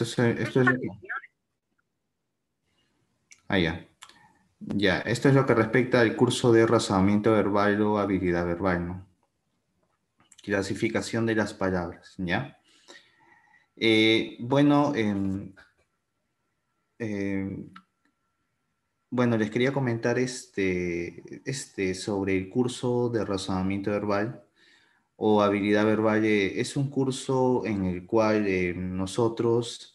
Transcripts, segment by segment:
Esto es, lo que... Ah, ya. esto es lo que respecta al curso de razonamiento verbal o habilidad verbal, ¿no? Clasificación de las palabras, ¿ya? Eh, bueno, em, em, bueno, les quería comentar este, este sobre el curso de razonamiento verbal o habilidad verbal eh, es un curso en el cual eh, nosotros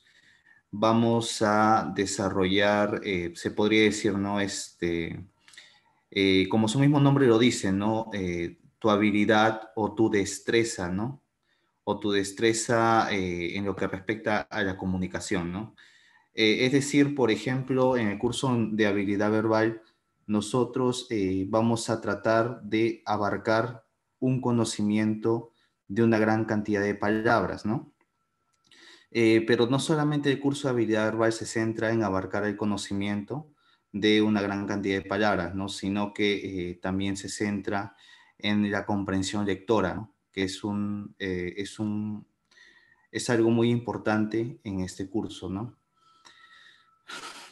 vamos a desarrollar, eh, se podría decir, ¿no? Este, como su mismo nombre lo dice, ¿no? tu habilidad o tu destreza, ¿no? O tu destreza en lo que respecta a la comunicación, ¿no? es decir, por ejemplo, en el curso de habilidad verbal, nosotros vamos a tratar de abarcar un conocimiento de una gran cantidad de palabras, ¿no? Eh, pero no solamente el curso de habilidad verbal se centra en abarcar el conocimiento de una gran cantidad de palabras, ¿no? sino que eh, también se centra en la comprensión lectora, que es, un, eh, es, un, es algo muy importante en este curso. ¿no?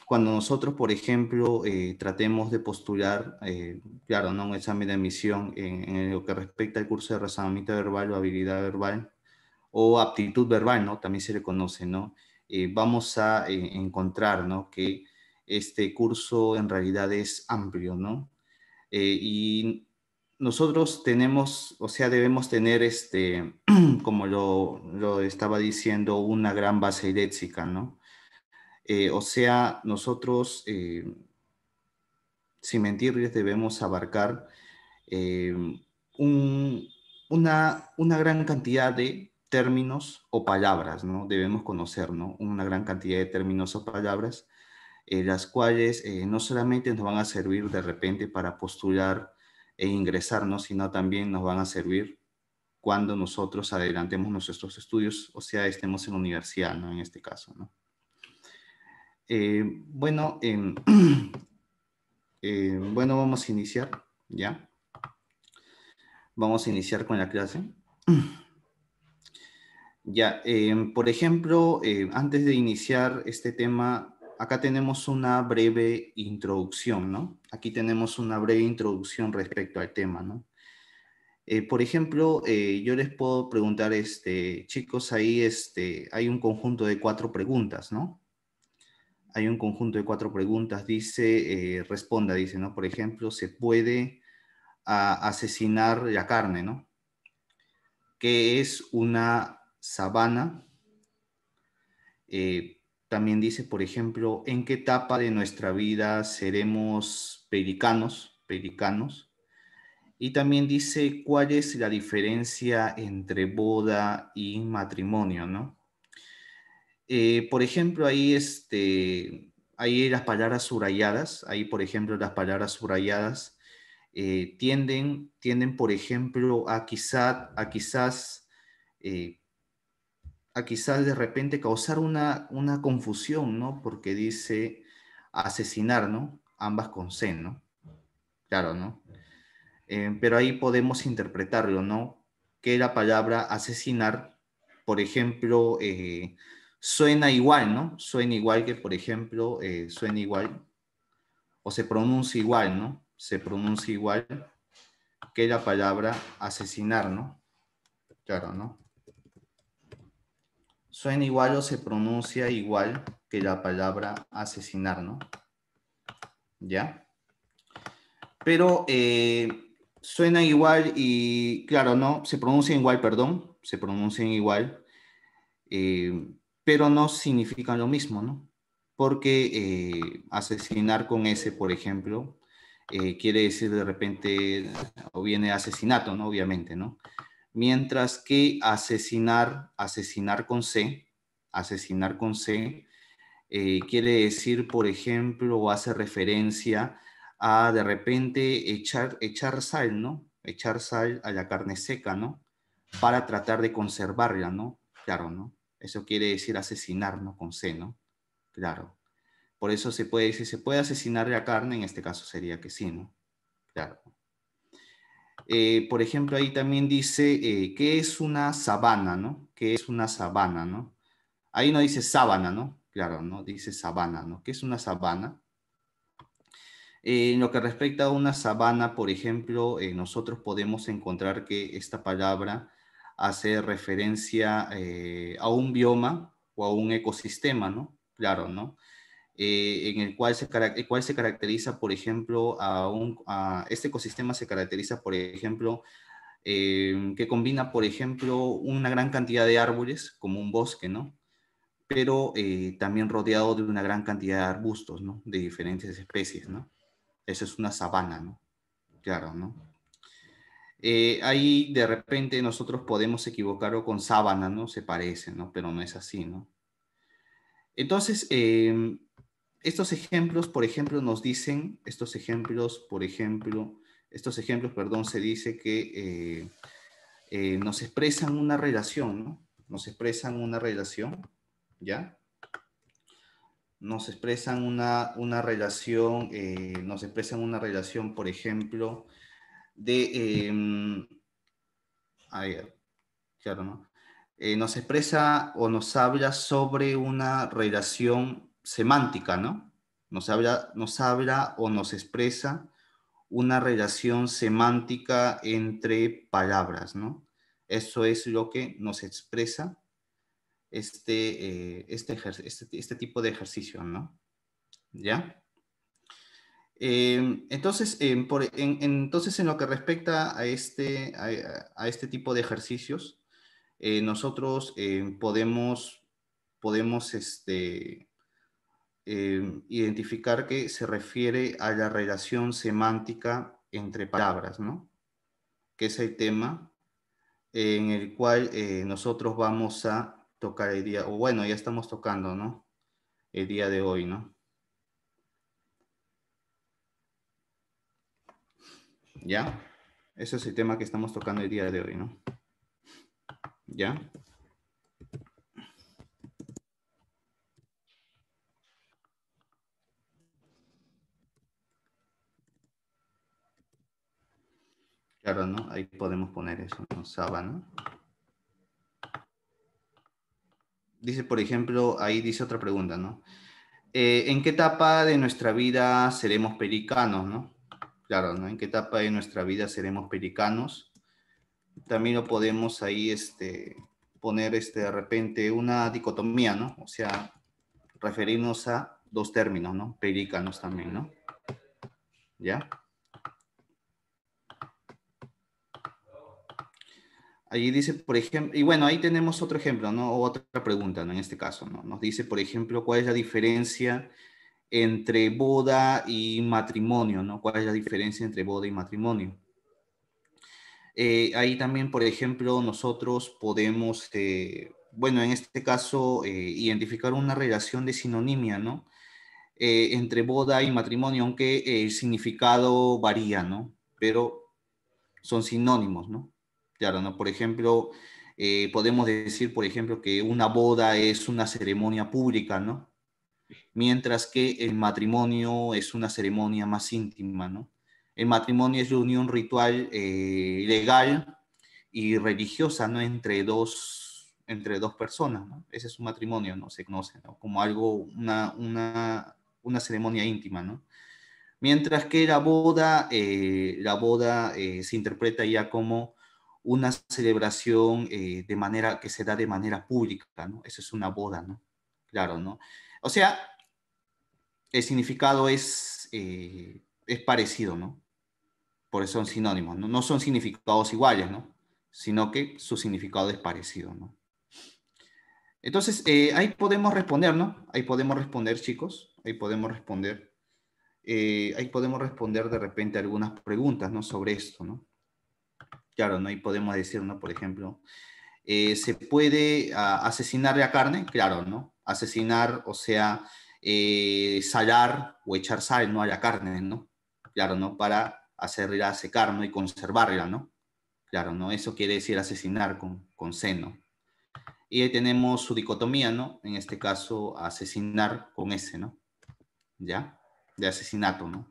cuando nosotros, por ejemplo, eh, tratemos de postular, eh, claro, ¿no? un examen de admisión en, lo que respecta al curso de razonamiento verbal o habilidad verbal o aptitud verbal, ¿no? También se le conoce, ¿no? Eh, vamos a encontrar, ¿no? Que este curso en realidad es amplio, ¿no? y nosotros tenemos, o sea, debemos tener, este, como lo, lo estaba diciendo, una gran base léxica, ¿no? Eh, o sea, nosotros, eh, sin mentirles, debemos abarcar eh, una, gran cantidad de términos o palabras, ¿no? Debemos conocer, ¿no? Una gran cantidad de términos o palabras, las cuales no solamente nos van a servir de repente para postular e ingresarnos, sino también nos van a servir cuando nosotros adelantemos nuestros estudios, o sea, estemos en universidad, ¿no? En este caso, ¿no? Eh, bueno, eh, bueno, vamos a iniciar, ¿ya? Vamos a iniciar con la clase. Ya, em, por ejemplo, eh, antes de iniciar este tema, acá tenemos una breve introducción, ¿no? Aquí tenemos una breve introducción respecto al tema, ¿no? por ejemplo, yo les puedo preguntar, este, chicos, ahí este, hay un conjunto de cuatro preguntas, ¿no? hay un conjunto de cuatro preguntas, dice, eh, responda, dice, ¿no? Por ejemplo, ¿se puede ah, asesinar la carne, ¿no? ¿Qué es una sabana? Eh, también dice, por ejemplo, ¿en qué etapa de nuestra vida seremos pericanos? Pericanos. Y también dice cuál es la diferencia entre boda y matrimonio, ¿no? Eh, por ejemplo, ahí, este, ahí las palabras subrayadas, ahí por ejemplo las palabras subrayadas eh, tienden, tienden, por ejemplo, a, quizá, a quizás, eh, a quizás de repente causar una, una confusión, ¿no? Porque dice asesinar, ¿no? Ambas con C, ¿no? Claro, ¿no? pero ahí podemos interpretarlo, ¿no? Que la palabra asesinar, por ejemplo, suena igual, ¿no? Suena igual que, por ejemplo, eh, suena igual o se pronuncia igual, ¿no? Se pronuncia igual que la palabra asesinar, ¿no? Claro, ¿no? Suena igual o se pronuncia igual que la palabra asesinar, ¿no? ¿Ya? Pero eh, suena igual y, claro, ¿no? Se pronuncia igual, perdón, se pronuncia igual. Eh, pero no significan lo mismo, ¿no? Porque eh, asesinar con S, por ejemplo, eh, quiere decir de repente, o viene asesinato, ¿no? Obviamente, ¿no? Mientras que asesinar, asesinar con C, asesinar con C, eh, quiere decir, por ejemplo, o hace referencia a de repente echar, echar sal, ¿no? Echar sal a la carne seca, ¿no? Para tratar de conservarla, ¿no? Claro, ¿no? Eso quiere decir asesinar, ¿no? Con C, ¿no? Claro. Por eso se puede decir, ¿se puede asesinar la carne? En este caso sería que sí, ¿no? Claro. Eh, por ejemplo, ahí también dice, eh, ¿qué es una sabana, no? ¿Qué es una sabana, no? Ahí no dice sabana, ¿no? Claro, no dice sabana, ¿no? ¿Qué es una sabana? en lo que respecta a una sabana, por ejemplo, eh, nosotros podemos encontrar que esta palabra hace referencia eh, a un bioma o a un ecosistema, ¿no? Claro, ¿no? Eh, en el cual se, cual caracteriza, por ejemplo, a un, a, este ecosistema se caracteriza, por ejemplo, eh, que combina, por ejemplo, una gran cantidad de árboles, como un bosque, ¿no? Pero también rodeado de una gran cantidad de arbustos, ¿no? De diferentes especies, ¿no? Eso es una sabana, ¿no? Claro, ¿no? Eh, ahí de repente nosotros podemos equivocarlo con sábana, ¿no? Se parece, ¿no? Pero no es así, ¿no? Entonces, em, estos ejemplos, por ejemplo, nos dicen, estos ejemplos, por ejemplo, estos ejemplos, perdón, se dice que eh, eh, nos expresan una relación, ¿no? Nos expresan una relación, ¿ya? Nos expresan una relación, nos expresan una relación, por ejemplo, de... Em, claro, ¿no? Eh, nos expresa o nos habla sobre una relación semántica, ¿no? Nos habla, nos habla o nos expresa una relación semántica entre palabras, ¿no? Eso es lo que nos expresa este, eh, este, este, este tipo de ejercicio, ¿no? ¿Ya? Eh, entonces, em, por, en, entonces, en lo que respecta a este, a, este tipo de ejercicios, eh, nosotros em, podemos, podemos este, identificar que se refiere a la relación semántica entre palabras, ¿no? que es el tema en el cual eh, nosotros vamos a tocar el día, o bueno, ya estamos tocando, ¿no? El día de hoy, ¿no? ¿Ya? Ese es el tema que estamos tocando el día de hoy, ¿no? ¿Ya? Claro, ¿no? Ahí podemos poner eso, ¿no? Sábana. Dice, por ejemplo, ahí dice otra pregunta, ¿no? Eh, ¿En qué etapa de nuestra vida seremos pericanos, ¿no? claro, ¿no? En qué etapa de nuestra vida seremos pericanos. También lo podemos ahí este, poner este, de repente una dicotomía, ¿no? O sea, referirnos a dos términos, ¿no? Pericanos también, ¿no? ¿Ya? Allí dice, por ejemplo, y bueno, ahí tenemos otro ejemplo, ¿no? O otra pregunta, ¿no? En este caso, ¿no? Nos dice, por ejemplo, cuál es la diferencia entre boda y matrimonio, ¿no? ¿Cuál es la diferencia entre boda y matrimonio? Eh, ahí también, por ejemplo, nosotros podemos, eh, bueno, en este caso, eh, identificar una relación de sinonimia, ¿no? entre boda y matrimonio, aunque el significado varía, ¿no? Pero son sinónimos, ¿no? Claro, ¿no? Por ejemplo, podemos decir, por ejemplo, que una boda es una ceremonia pública, ¿no? mientras que el matrimonio es una ceremonia más íntima, ¿no? El matrimonio es la unión ritual eh, legal y religiosa, ¿no? Entre dos, entre dos personas, ¿no? Ese es un matrimonio, ¿no? Se conoce como algo, una, una, ceremonia íntima, ¿no? Mientras que la boda, eh, la boda eh, se interpreta ya como una celebración de manera que se da de manera pública, ¿no? Eso es una boda, ¿no? Claro, ¿no? O sea, el significado es, eh, es parecido, ¿no? Por eso son sinónimos, ¿no? no son significados iguales, ¿no? Sino que su significado es parecido, ¿no? Entonces, eh, ahí podemos responder, ¿no? Ahí podemos responder, chicos, ahí podemos responder. Eh, ahí podemos responder de repente algunas preguntas, ¿no? Sobre esto, ¿no? Claro, ¿no? Ahí podemos decir, ¿no? Por ejemplo, ¿se puede ah, asesinar la carne? Claro, ¿no? Asesinar, o sea, eh, salar o echar sal ¿no? haya carne, ¿no? Claro, ¿no? Para hacerla secar, ¿no? Y conservarla, ¿no? Claro, ¿no? Eso quiere decir asesinar con, seno. Y ahí tenemos su dicotomía, ¿no? En este caso, asesinar con S, ¿no? ¿Ya? De asesinato, ¿no?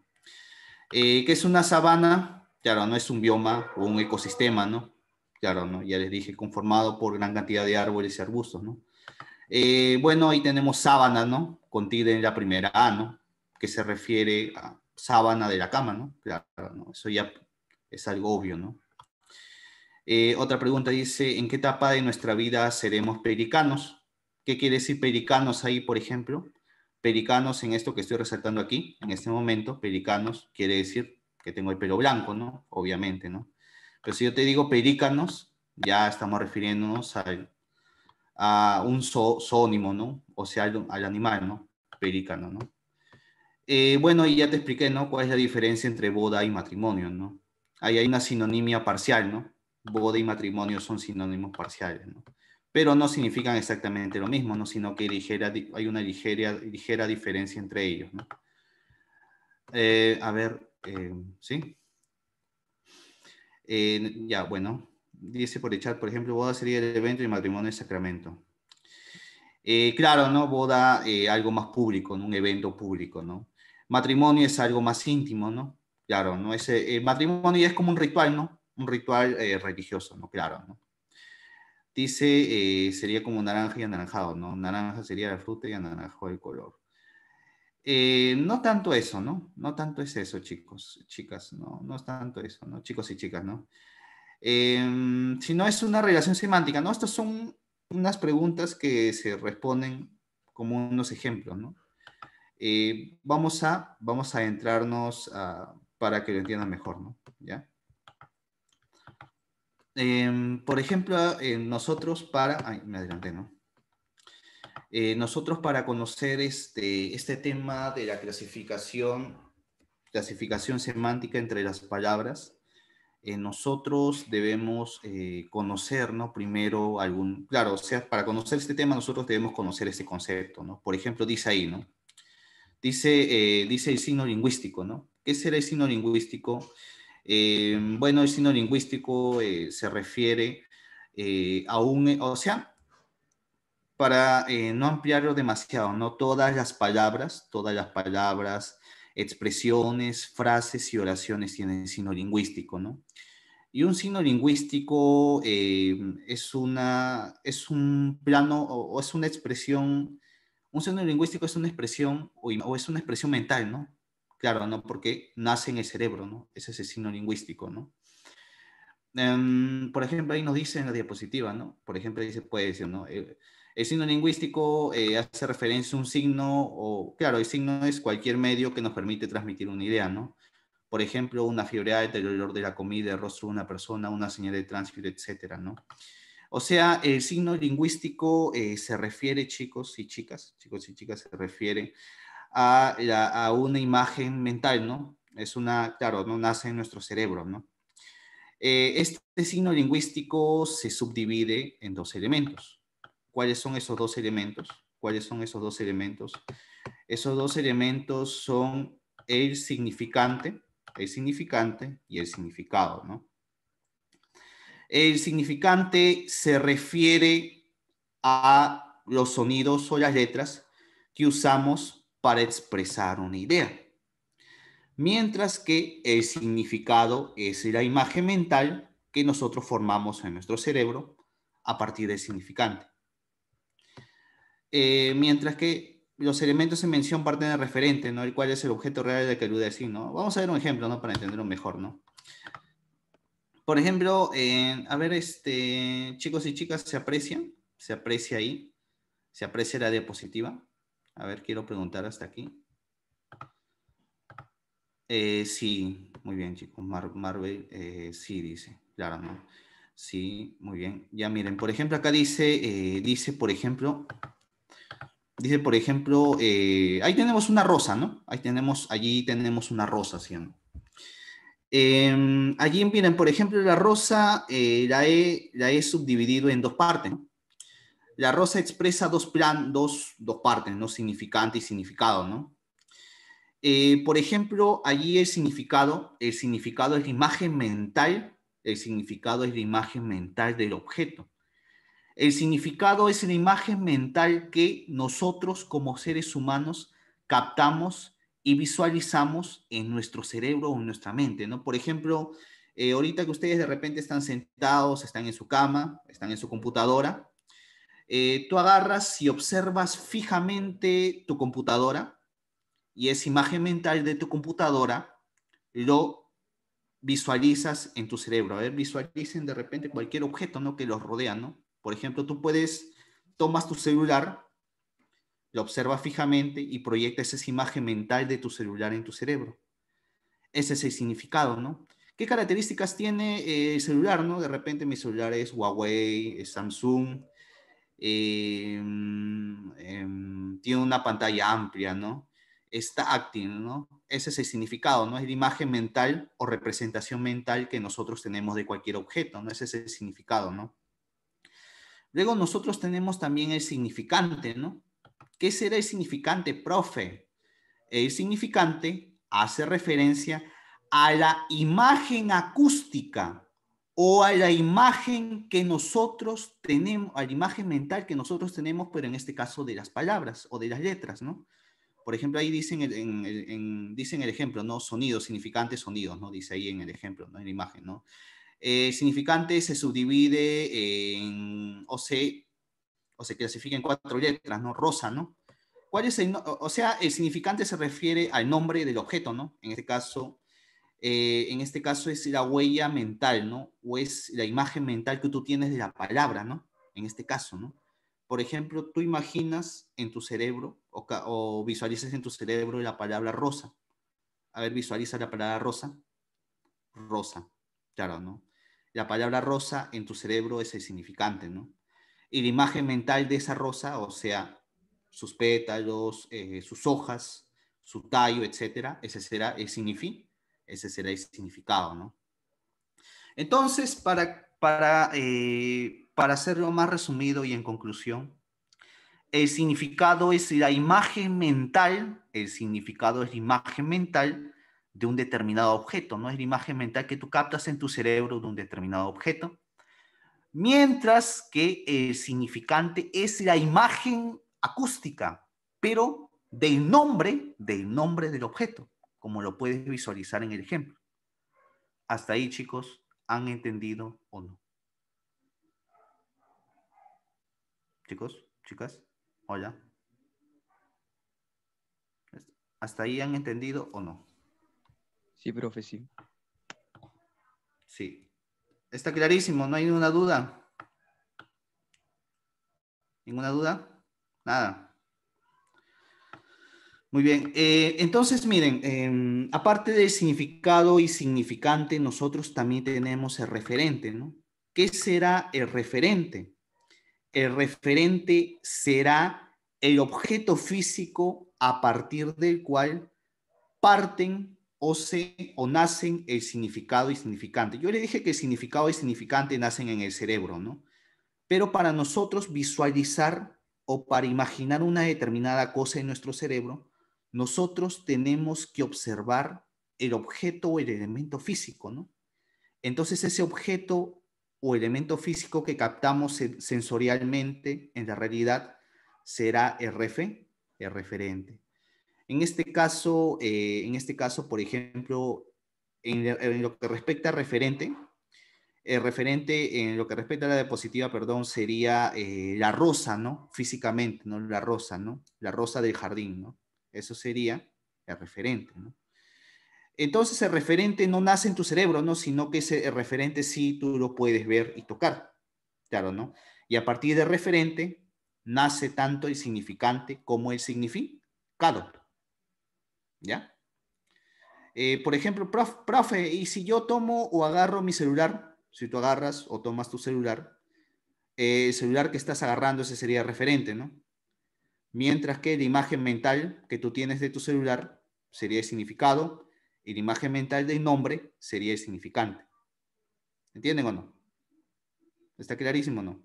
Eh, ¿Qué es una sabana? Claro, no es un bioma o un ecosistema, ¿no? Claro, ¿no? Ya les dije, conformado por gran cantidad de árboles y arbustos, ¿no? Eh, bueno, ahí tenemos sábana, ¿no? contiene la primera A, ¿no? Que se refiere a sábana de la cama, ¿no? Claro, ¿no? eso ya es algo obvio, ¿no? Eh, otra pregunta dice, ¿en qué etapa de nuestra vida seremos pericanos? ¿Qué quiere decir pericanos ahí, por ejemplo? Pericanos en esto que estoy resaltando aquí, en este momento, pericanos quiere decir que tengo el pelo blanco, ¿no? Obviamente, ¿no? Pero si yo te digo pericanos, ya estamos refiriéndonos al a un sónimo, ¿no? O sea, al, animal, ¿no? Pericano, ¿no? Eh, bueno, y ya te expliqué, ¿no? Cuál es la diferencia entre boda y matrimonio, ¿no? Ahí hay una sinonimia parcial, ¿no? Boda y matrimonio son sinónimos parciales, ¿no? Pero no significan exactamente lo mismo, ¿no? Sino que hay una ligera, ligera diferencia entre ellos, ¿no? Eh, a ver, eh, ¿sí? ya, bueno, dice por el chat, por ejemplo, boda sería el evento y matrimonio es sacramento. Eh, claro, ¿no? Boda, eh, algo más público, un evento público, ¿no? Matrimonio es algo más íntimo, ¿no? Claro, ¿no? es eh, matrimonio es como un ritual, ¿no? Un ritual religioso, ¿no? Claro, ¿no? Dice, sería como naranja y anaranjado, ¿no? Naranja sería la fruta y anaranjado el color. no tanto eso, ¿no? No tanto es eso, chicos, chicas, no, no es tanto eso, ¿no? Chicos y chicas, ¿no? Em, si no es una relación semántica, ¿no? Estas son unas preguntas que se responden como unos ejemplos, ¿no? Eh, vamos, a, vamos a entrarnos para que lo entiendan mejor, ¿no? Em, por ejemplo, eh, nosotros para... Ay, me adelanté, ¿no? Eh, nosotros para conocer este, este tema de la clasificación, clasificación semántica entre las palabras, eh, nosotros debemos eh, conocer, ¿no? Primero algún, claro, o sea, para conocer este tema nosotros debemos conocer este concepto, ¿no? Por ejemplo, dice ahí, ¿no? Dice, eh, dice el signo lingüístico, ¿no? ¿Qué será el signo lingüístico? bueno, el signo lingüístico se refiere a un, o sea, para no ampliarlo demasiado, ¿no? Todas las palabras, todas las palabras, expresiones, frases y oraciones tienen signo lingüístico, ¿no? Y un signo lingüístico em, es, una, es un plano o, es una expresión, un signo lingüístico es una expresión o, es una expresión mental, ¿no? Claro, ¿no? Porque nace en el cerebro, ¿no? Es ese signo lingüístico, ¿no? Em, por ejemplo, ahí nos dice en la diapositiva, ¿no? Por ejemplo, ahí se puede decir, ¿no? Eh, el, signo lingüístico eh, hace referencia a un signo, o claro, el signo es cualquier medio que nos permite transmitir una idea, ¿no? por ejemplo, una fiebre alta, el olor de la comida, el rostro de una persona, una señal de tránsito, etcétera, ¿no? O sea, el signo lingüístico eh, se refiere, chicos y chicas, chicos y chicas, se refiere a, una imagen mental, ¿no? Es una, claro, ¿no? Nace en nuestro cerebro, ¿no? Eh, este signo lingüístico se subdivide en dos elementos. ¿Cuáles son esos dos elementos? ¿Cuáles son esos dos elementos? Esos dos elementos son el significante, el significante y el significado. ¿no? El significante se refiere a los sonidos o las letras que usamos para expresar una idea. Mientras que el significado es la imagen mental que nosotros formamos en nuestro cerebro a partir del significante. Eh, mientras que los elementos en mención parten de referente, ¿no? El cual es el objeto real del que alude ¿no? Vamos a ver un ejemplo, ¿no? Para entenderlo mejor, ¿no? Por ejemplo, a ver, este, chicos y chicas, ¿se aprecia? ¿Se aprecia ahí? ¿Se aprecia la diapositiva? A ver, quiero preguntar hasta aquí. Eh, sí, muy bien, chicos. Marvel, eh, sí, dice. Claro, ¿no? Sí, muy bien. Ya miren, por ejemplo, acá dice, eh, dice, por ejemplo, Dice, por ejemplo, eh, ahí tenemos una rosa, ¿no? Ahí tenemos, allí tenemos una rosa, ¿sí? Em, allí, miren, por ejemplo, la rosa eh, la, he, la, he, subdividido en dos partes. La rosa expresa dos, plan, dos, partes, ¿no? Significante y significado, ¿no? Eh, por ejemplo, allí el significado, el significado es la imagen mental, el significado es la imagen mental del objeto. El significado es la imagen mental que nosotros como seres humanos captamos y visualizamos en nuestro cerebro o en nuestra mente, ¿no? Por ejemplo, eh, ahorita que ustedes de repente están sentados, están en su cama, están en su computadora, eh, tú agarras y observas fijamente tu computadora y esa imagen mental de tu computadora lo visualizas en tu cerebro. A ver, visualicen de repente cualquier objeto, ¿no? Que los rodea, ¿no? Por ejemplo, tú puedes, tomas tu celular, lo observas fijamente y proyectas esa imagen mental de tu celular en tu cerebro. Ese es el significado, ¿no? ¿Qué características tiene eh, el celular, no? De repente mi celular es Huawei, es Samsung, em, em, tiene una pantalla amplia, ¿no? Está acting, ¿no? Ese es el significado, ¿no? Es la imagen mental o representación mental que nosotros tenemos de cualquier objeto, ¿no? Ese es el significado, ¿no? Luego nosotros tenemos también el significante, ¿no? ¿Qué será el significante, profe? El significante hace referencia a la imagen acústica o a la imagen que nosotros tenemos, a la imagen mental que nosotros tenemos, pero en este caso de las palabras o de las letras, ¿no? Por ejemplo, ahí dicen el, dicen el ejemplo, ¿no? Sonido, significante sonidos, ¿no? Dice ahí en el ejemplo, ¿no? En la imagen, ¿no? El eh, significante se subdivide en, o se, o se clasifica en cuatro letras, ¿no? Rosa, ¿no? ¿Cuál es o sea, el significante se refiere al nombre del objeto, ¿no? En este caso, eh, en este caso es la huella mental, ¿no? O es la imagen mental que tú tienes de la palabra, ¿no? En este caso, ¿no? Por ejemplo, tú imaginas en tu cerebro o visualizas en tu cerebro la palabra rosa. A ver, visualiza la palabra rosa. Rosa, claro, ¿no? la palabra rosa en tu cerebro es el significante, ¿no? Y la imagen mental de esa rosa, o sea, sus pétalos, eh, sus hojas, su tallo, etcétera, ese será el significado, ¿no? Entonces, para, para, eh, para hacerlo más resumido y en conclusión, el significado es la imagen mental, el significado es la imagen mental de un determinado objeto, ¿no? Es la imagen mental que tú captas en tu cerebro de un determinado objeto, mientras que el eh, significante es la imagen acústica, pero del nombre, del nombre del objeto, como lo puedes visualizar en el ejemplo. Hasta ahí, chicos, ¿han entendido o no? Chicos, chicas, hola. ¿Hasta ahí han entendido o no? Sí, profe, sí. Sí. Está clarísimo, no hay ninguna duda. ¿Ninguna duda? Nada. Muy bien. Eh, entonces, miren, em, aparte del significado y significante, nosotros también tenemos el referente, ¿no? ¿Qué será el referente? El referente será el objeto físico a partir del cual parten o, o nacen el eh, significado y significante. Yo le dije que el significado y significante nacen en el cerebro, ¿no? Pero para nosotros visualizar o para imaginar una determinada cosa en nuestro cerebro, nosotros tenemos que observar el objeto o el elemento físico, ¿no? Entonces ese objeto o elemento físico que captamos sensorialmente en la realidad será RF el referente. En este caso, eh, en este caso por ejemplo, en, lo que respecta al referente, el referente en lo que respecta a la diapositiva, perdón, sería eh, la rosa, ¿no? Físicamente, ¿no? La rosa, ¿no? La rosa del jardín, ¿no? Eso sería el referente, ¿no? Entonces el referente no nace en tu cerebro, ¿no? Sino que ese referente sí tú lo puedes ver y tocar, claro, ¿no? Y a partir del referente nace tanto el significante como el significado. ¿Ya? Eh, por ejemplo, profe, ¿y si yo tomo o agarro mi celular? Si tú agarras o tomas tu celular, eh, el celular que estás agarrando, ese sería referente, ¿no? Mientras que la imagen mental que tú tienes de tu celular sería el significado y la imagen mental del nombre sería el significante. ¿Entienden o no? ¿Está clarísimo o no?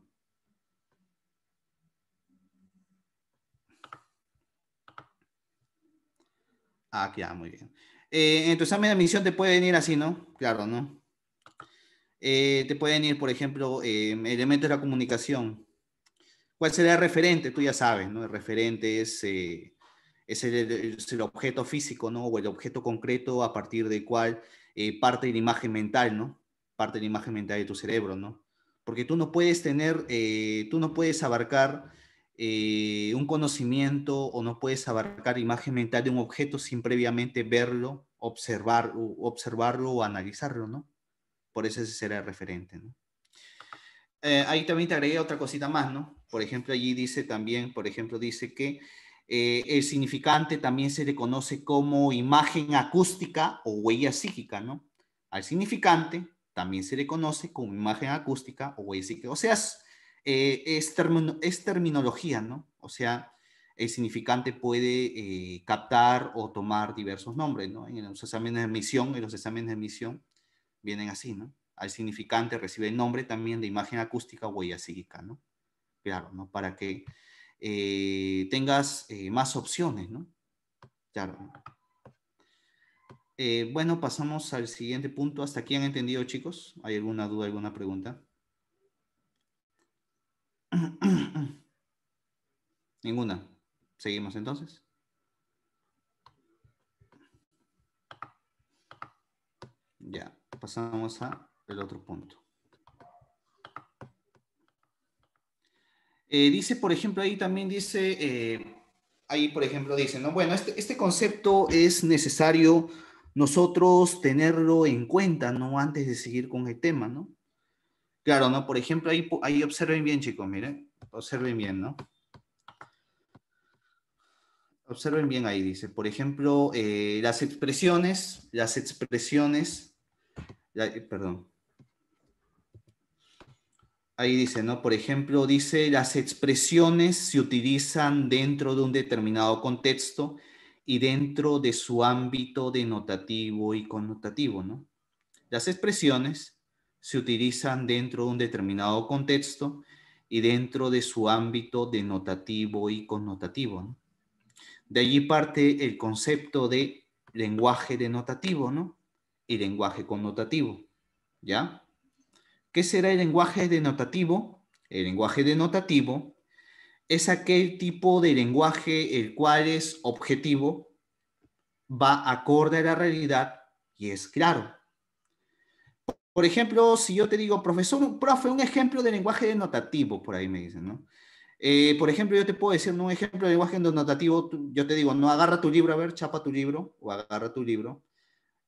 Ah, ya, muy bien. Eh, entonces, en tu examen de admisión te puede venir así, ¿no? Claro, ¿no? Eh, te pueden venir, por ejemplo, em, elementos de la comunicación. ¿Cuál será el referente? Tú ya sabes, ¿no? El referente eh, es, el, objeto físico, ¿no? O el objeto concreto a partir del cual parte de la imagen mental, ¿no? Parte de la imagen mental de tu cerebro, ¿no? Porque tú no puedes tener, tú no puedes abarcar eh, un conocimiento o no puedes abarcar imagen mental de un objeto sin previamente verlo, observar, observarlo o analizarlo, ¿no? Por eso ese será el referente, ¿no? Eh, ahí también te agregué otra cosita más, ¿no? Por ejemplo, allí dice también, por ejemplo, dice que eh, el significante también se le conoce como imagen acústica o huella psíquica, ¿no? Al significante también se le conoce como imagen acústica o huella psíquica. O sea, eh, es, terminología, ¿no? O sea, el significante puede eh, captar o tomar diversos nombres, ¿no? En los exámenes de emisión en los exámenes de admisión vienen así, ¿no? Al significante recibe el nombre también de imagen acústica o huella psíquica, ¿no? Claro, ¿no? Para que eh, tengas más opciones, ¿no? Claro. bueno, pasamos al siguiente punto. ¿Hasta aquí han entendido, chicos? ¿Hay alguna duda, alguna pregunta? Ninguna. Seguimos entonces. Ya, pasamos a el otro punto. Eh, dice, por ejemplo, ahí también dice, eh, ahí por ejemplo dice, ¿no? bueno, este, este, concepto es necesario nosotros tenerlo en cuenta, ¿no? Antes de seguir con el tema, ¿no? Claro, ¿no? Por ejemplo, ahí, observen bien, chicos, miren. Observen bien, ¿no? Observen bien ahí, dice. Por ejemplo, eh, las expresiones, las expresiones, eh, perdón. Ahí dice, ¿no? Por ejemplo, dice, las expresiones se utilizan dentro de un determinado contexto y dentro de su ámbito denotativo y connotativo, ¿no? Las expresiones se utilizan dentro de un determinado contexto y dentro de su ámbito denotativo y connotativo. De allí parte el concepto de lenguaje denotativo y lenguaje connotativo. ¿Ya? ¿Qué será el lenguaje denotativo? El lenguaje denotativo es aquel tipo de lenguaje el cual es objetivo, va acorde a la realidad y es claro. Por ejemplo, si yo te digo, profesor, profe, un ejemplo de lenguaje denotativo, por ahí me dicen, ¿no? Eh, por ejemplo, yo te puedo decir un ejemplo de lenguaje denotativo, yo te digo, no, agarra tu libro, a ver, chapa tu libro, o agarra tu libro.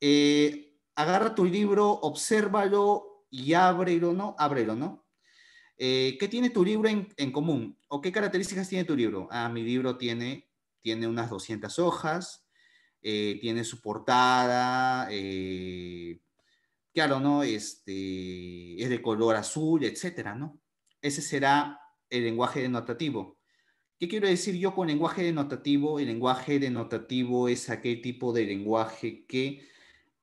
Eh, agarra tu libro, obsérvalo y ábrelo, ¿no? Ábrelo, ¿no? Eh, ¿Qué tiene tu libro en, común? ¿O qué características tiene tu libro? Ah, mi libro tiene, tiene unas 200 hojas, tiene su portada, eh, claro, ¿no? Este, es de color azul, etcétera, ¿no? Ese será el lenguaje denotativo. ¿Qué quiero decir yo con lenguaje denotativo? El lenguaje denotativo es aquel tipo de lenguaje que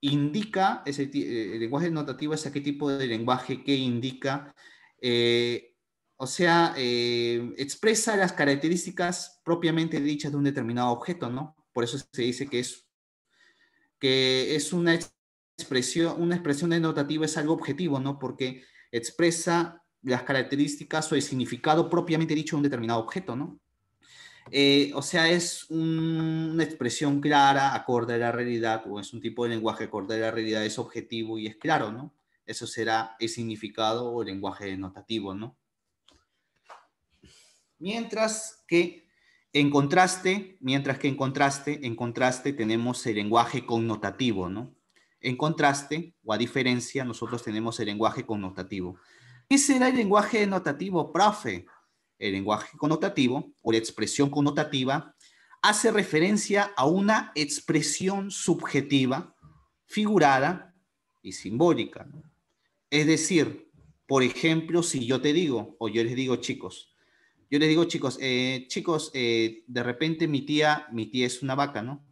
indica, ese eh, el, lenguaje denotativo es aquel tipo de lenguaje que indica, eh, o sea, eh, expresa las características propiamente dichas de un determinado objeto, ¿no? Por eso se dice que es, que es una una expresión denotativa es algo objetivo, ¿no? Porque expresa las características o el significado propiamente dicho de un determinado objeto, ¿no? Eh, o sea, es una expresión clara, acorde a la realidad, o es un tipo de lenguaje acorde a la realidad, es objetivo y es claro, ¿no? Eso será el significado o el lenguaje denotativo, ¿no? Mientras que en contraste, mientras que en contraste, en contraste tenemos el lenguaje connotativo, ¿no? En contraste o a diferencia, nosotros tenemos el lenguaje connotativo. ¿Qué será el lenguaje notativo, profe? El lenguaje connotativo o la expresión connotativa hace referencia a una expresión subjetiva, figurada y simbólica. Es decir, por ejemplo, si yo te digo, o yo les digo, chicos, yo les digo, chicos, eh, chicos, eh, de repente mi tía, mi tía es una vaca, ¿no?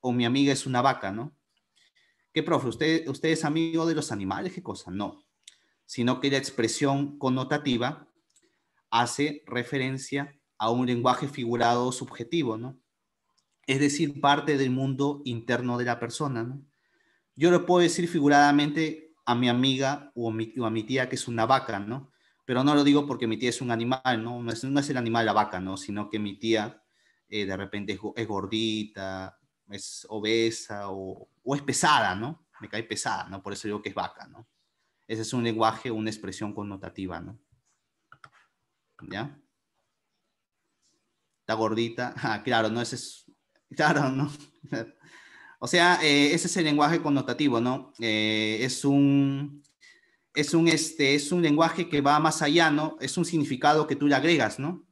O mi amiga es una vaca, ¿no? ¿Qué, profe? ¿Usted, ¿Usted es amigo de los animales? ¿Qué cosa? No. Sino que la expresión connotativa hace referencia a un lenguaje figurado subjetivo, ¿no? Es decir, parte del mundo interno de la persona, ¿no? Yo le puedo decir figuradamente a mi amiga o, a mi tía que es una vaca, ¿no? Pero no lo digo porque mi tía es un animal, ¿no? No es, el animal la vaca, ¿no? Sino que mi tía eh, de repente es gordita, es obesa o, es pesada, ¿no? Me cae pesada, ¿no? Por eso digo que es vaca, ¿no? Ese es un lenguaje, una expresión connotativa, ¿no? ¿Ya? Está gordita. Ah, claro, ¿no? Ese es... Claro, ¿no? o sea, eh, ese es el lenguaje connotativo, ¿no? Eh, es un... Es un, este, es un lenguaje que va más allá, ¿no? Es un significado que tú le agregas, ¿no?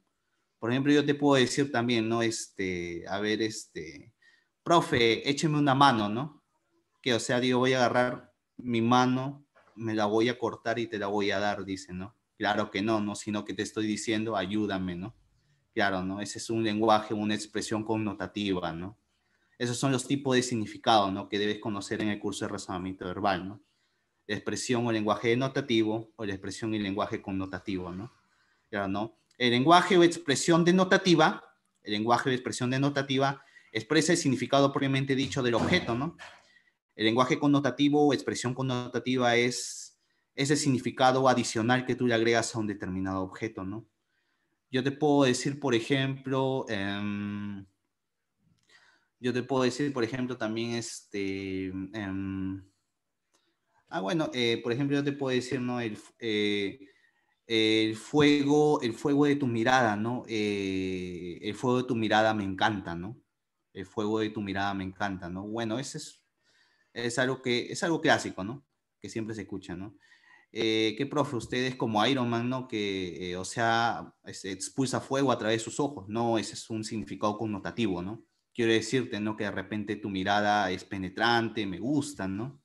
Por ejemplo, yo te puedo decir también, ¿no? Este, a ver, este, profe, écheme una mano, ¿no? Que, o sea, yo voy a agarrar mi mano, me la voy a cortar y te la voy a dar, dice, ¿no? Claro que no, ¿no? Sino que te estoy diciendo, ayúdame, ¿no? Claro, ¿no? Ese es un lenguaje, una expresión connotativa, ¿no? Esos son los tipos de significado, ¿no? Que debes conocer en el curso de razonamiento verbal, ¿no? La expresión o lenguaje denotativo o la expresión y lenguaje connotativo, ¿no? Claro, ¿no? El lenguaje o expresión denotativa, el lenguaje o expresión denotativa expresa el significado propiamente dicho del objeto, ¿no? El lenguaje connotativo o expresión connotativa es ese significado adicional que tú le agregas a un determinado objeto, ¿no? Yo te puedo decir, por ejemplo, em, yo te puedo decir, por ejemplo, también este... Em, ah, bueno, eh, por ejemplo, yo te puedo decir, ¿no? El, eh, fuego, el fuego de tu mirada, ¿no? Eh, el fuego de tu mirada me encanta, ¿no? el fuego de tu mirada me encanta, ¿no? Bueno, ese es, es, algo, que, es algo clásico, ¿no? Que siempre se escucha, ¿no? Eh, ¿Qué profe? Ustedes como Iron Man, ¿no? Que, eh, o sea, expulsa fuego a través de sus ojos, ¿no? Ese es un significado connotativo, ¿no? Quiero decirte, ¿no? Que de repente tu mirada es penetrante, me gusta, ¿no?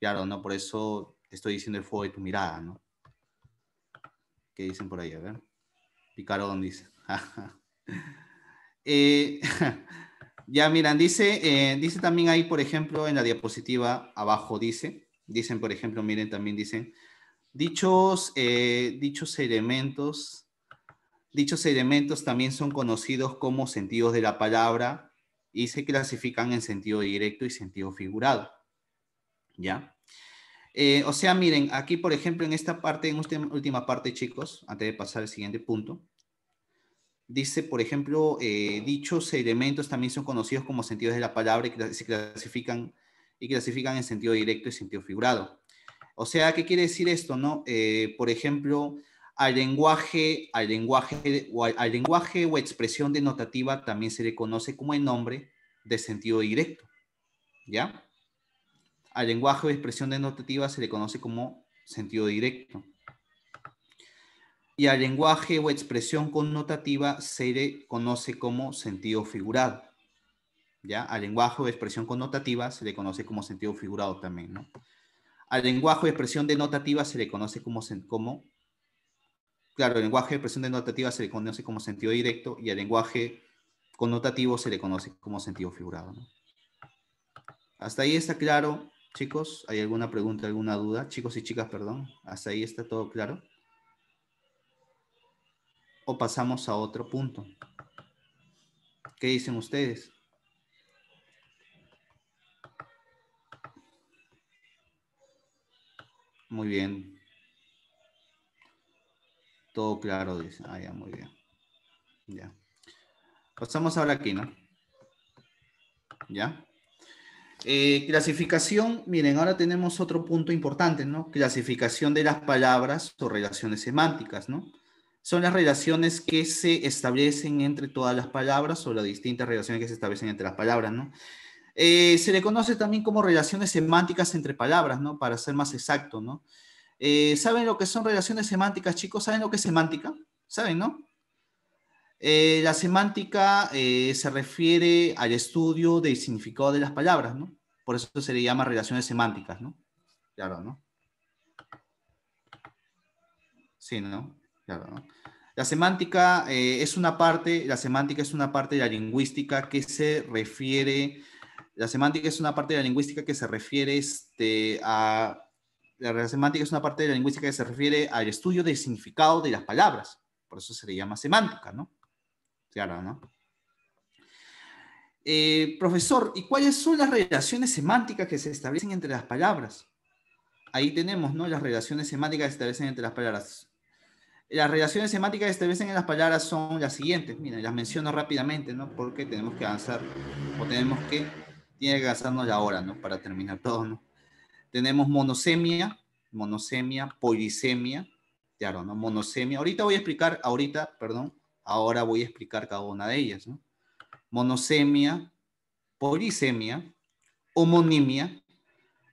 Claro, ¿no? Por eso estoy diciendo el fuego de tu mirada, ¿no? ¿Qué dicen por ahí? A ver. Picarón dice. eh, Ya, miran, dice, eh, dice también ahí, por ejemplo, en la diapositiva abajo dice, dicen, por ejemplo, miren, también dicen, dichos, eh, dichos elementos, dichos elementos también son conocidos como sentidos de la palabra y se clasifican en sentido directo y sentido figurado. ¿Ya? Eh, o sea, miren, aquí, por ejemplo, en esta parte, en última parte, chicos, antes de pasar al siguiente punto, Dice, por ejemplo, eh, dichos elementos también son conocidos como sentidos de la palabra y se clasifican, y clasifican en sentido directo y sentido figurado. O sea, ¿qué quiere decir esto? Eh, por ejemplo, al lenguaje, al lenguaje, al, al lenguaje o expresión denotativa también se le conoce como el nombre de sentido directo. ¿Ya? Al lenguaje o expresión denotativa se le conoce como sentido directo y al lenguaje o expresión connotativa se le conoce como sentido figurado. ¿Ya? Al lenguaje o expresión connotativa se le conoce como sentido figurado también, ¿no? Al lenguaje o expresión denotativa se le conoce como, como claro, lenguaje de expresión denotativa se le conoce como sentido directo y al lenguaje connotativo se le conoce como sentido figurado. ¿no? Hasta ahí está claro, chicos. ¿Hay alguna pregunta, alguna duda? Chicos y chicas, perdón. ¿Hasta ahí está todo claro? o pasamos a otro punto? ¿Qué dicen ustedes? Muy bien. Todo claro, dice. Ah, ya, muy bien. Ya. Pasamos ahora aquí, ¿no? ¿Ya? Eh, clasificación, miren, ahora tenemos otro punto importante, ¿no? Clasificación de las palabras o relaciones semánticas, ¿no? son las relaciones que se establecen entre todas las palabras o las distintas relaciones que se establecen entre las palabras, ¿no? Eh, se le conoce también como relaciones semánticas entre palabras, ¿no? Para ser más exacto, ¿no? Eh, ¿Saben lo que son relaciones semánticas, chicos? ¿Saben lo que es semántica? ¿Saben, no? Eh, la semántica se refiere al estudio del significado de las palabras, ¿no? Por eso se le llama relaciones semánticas, ¿no? Claro, ¿no? Sí, ¿no? La semántica eh, es una parte, la semántica es una parte de la lingüística que se refiere, la semántica es una parte de la lingüística que se refiere este, a, la semántica es una parte de la lingüística que se refiere al estudio del significado de las palabras, por eso se le llama semántica, ¿no? Claro, ¿no? Eh, profesor, ¿y cuáles son las relaciones semánticas que se establecen entre las palabras? Ahí tenemos, ¿no? Las relaciones semánticas que se establecen entre las palabras. Las relaciones semánticas que establecen en las palabras son las siguientes. Mira, las menciono rápidamente, ¿no? Porque tenemos que avanzar o tenemos que, tiene que avanzarnos la hora, ¿no? Para terminar todo, ¿no? Tenemos monosemia, monosemia, polisemia, claro, ¿no? Monosemia. Ahorita voy a explicar, ahorita, perdón, ahora voy a explicar cada una de ellas, ¿no? Monosemia, polisemia, homonimia.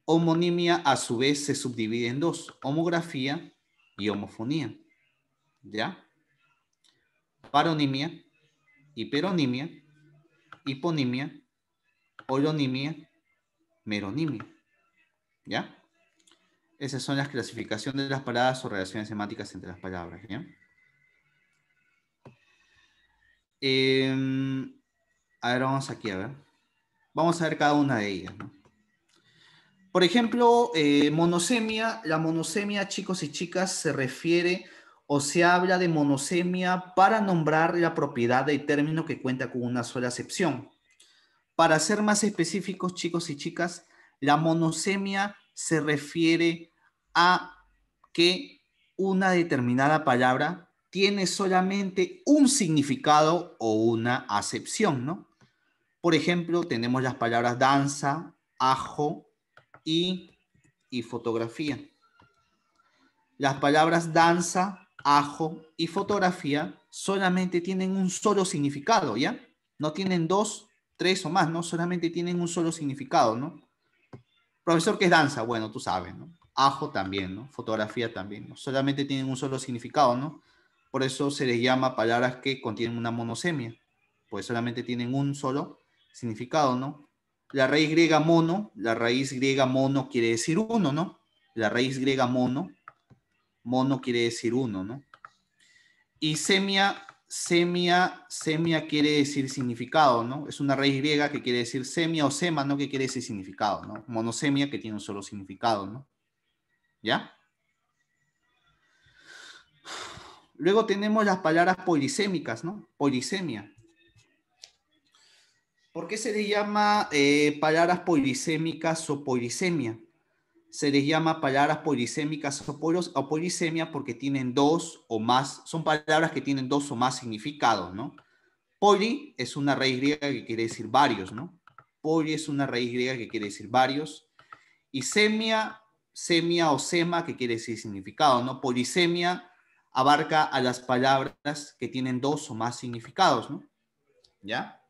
Homonimia a su vez se subdivide en dos, homografía y homofonía. ¿ya? Paronimia, hiperonimia, hiponimia, holonimia, meronimia, ¿ya? Esas son las clasificaciones de las palabras o relaciones semánticas entre las palabras, ¿ya? Em, a ver, vamos aquí a ver. Vamos a ver cada una de ellas, Por ejemplo, eh, monosemia. La monosemia, chicos y chicas, se refiere o se habla de monosemia para nombrar la propiedad del término que cuenta con una sola acepción. Para ser más específicos, chicos y chicas, la monosemia se refiere a que una determinada palabra tiene solamente un significado o una acepción, ¿no? Por ejemplo, tenemos las palabras danza, ajo y, y fotografía. Las palabras danza, ajo y fotografía solamente tienen un solo significado, ¿ya? No tienen dos, tres o más, ¿no? Solamente tienen un solo significado, ¿no? Profesor, ¿qué es danza? Bueno, tú sabes, ¿no? Ajo también, ¿no? Fotografía también, ¿no? Solamente tienen un solo significado, ¿no? Por eso se les llama palabras que contienen una monosemia, pues solamente tienen un solo significado, ¿no? La raíz griega mono, la raíz griega mono quiere decir uno, ¿no? La raíz griega mono mono quiere decir uno, ¿no? Y semia, semia, semia quiere decir significado, ¿no? Es una raíz griega que quiere decir semia o sema, ¿no? Que quiere decir significado, ¿no? Monosemia que tiene un solo significado, ¿no? ¿Ya? Luego tenemos las palabras polisémicas, ¿no? Polisemia. ¿Por qué se le llama eh, palabras polisémicas o polisemia? se les llama palabras polisémicas o, polisemia porque tienen dos o más, son palabras que tienen dos o más significados, ¿no? Poli es una raíz griega que quiere decir varios, ¿no? Poli es una raíz griega que quiere decir varios. Y semia, semia o sema, que quiere decir significado, ¿no? Polisemia abarca a las palabras que tienen dos o más significados, ¿no? ¿Ya?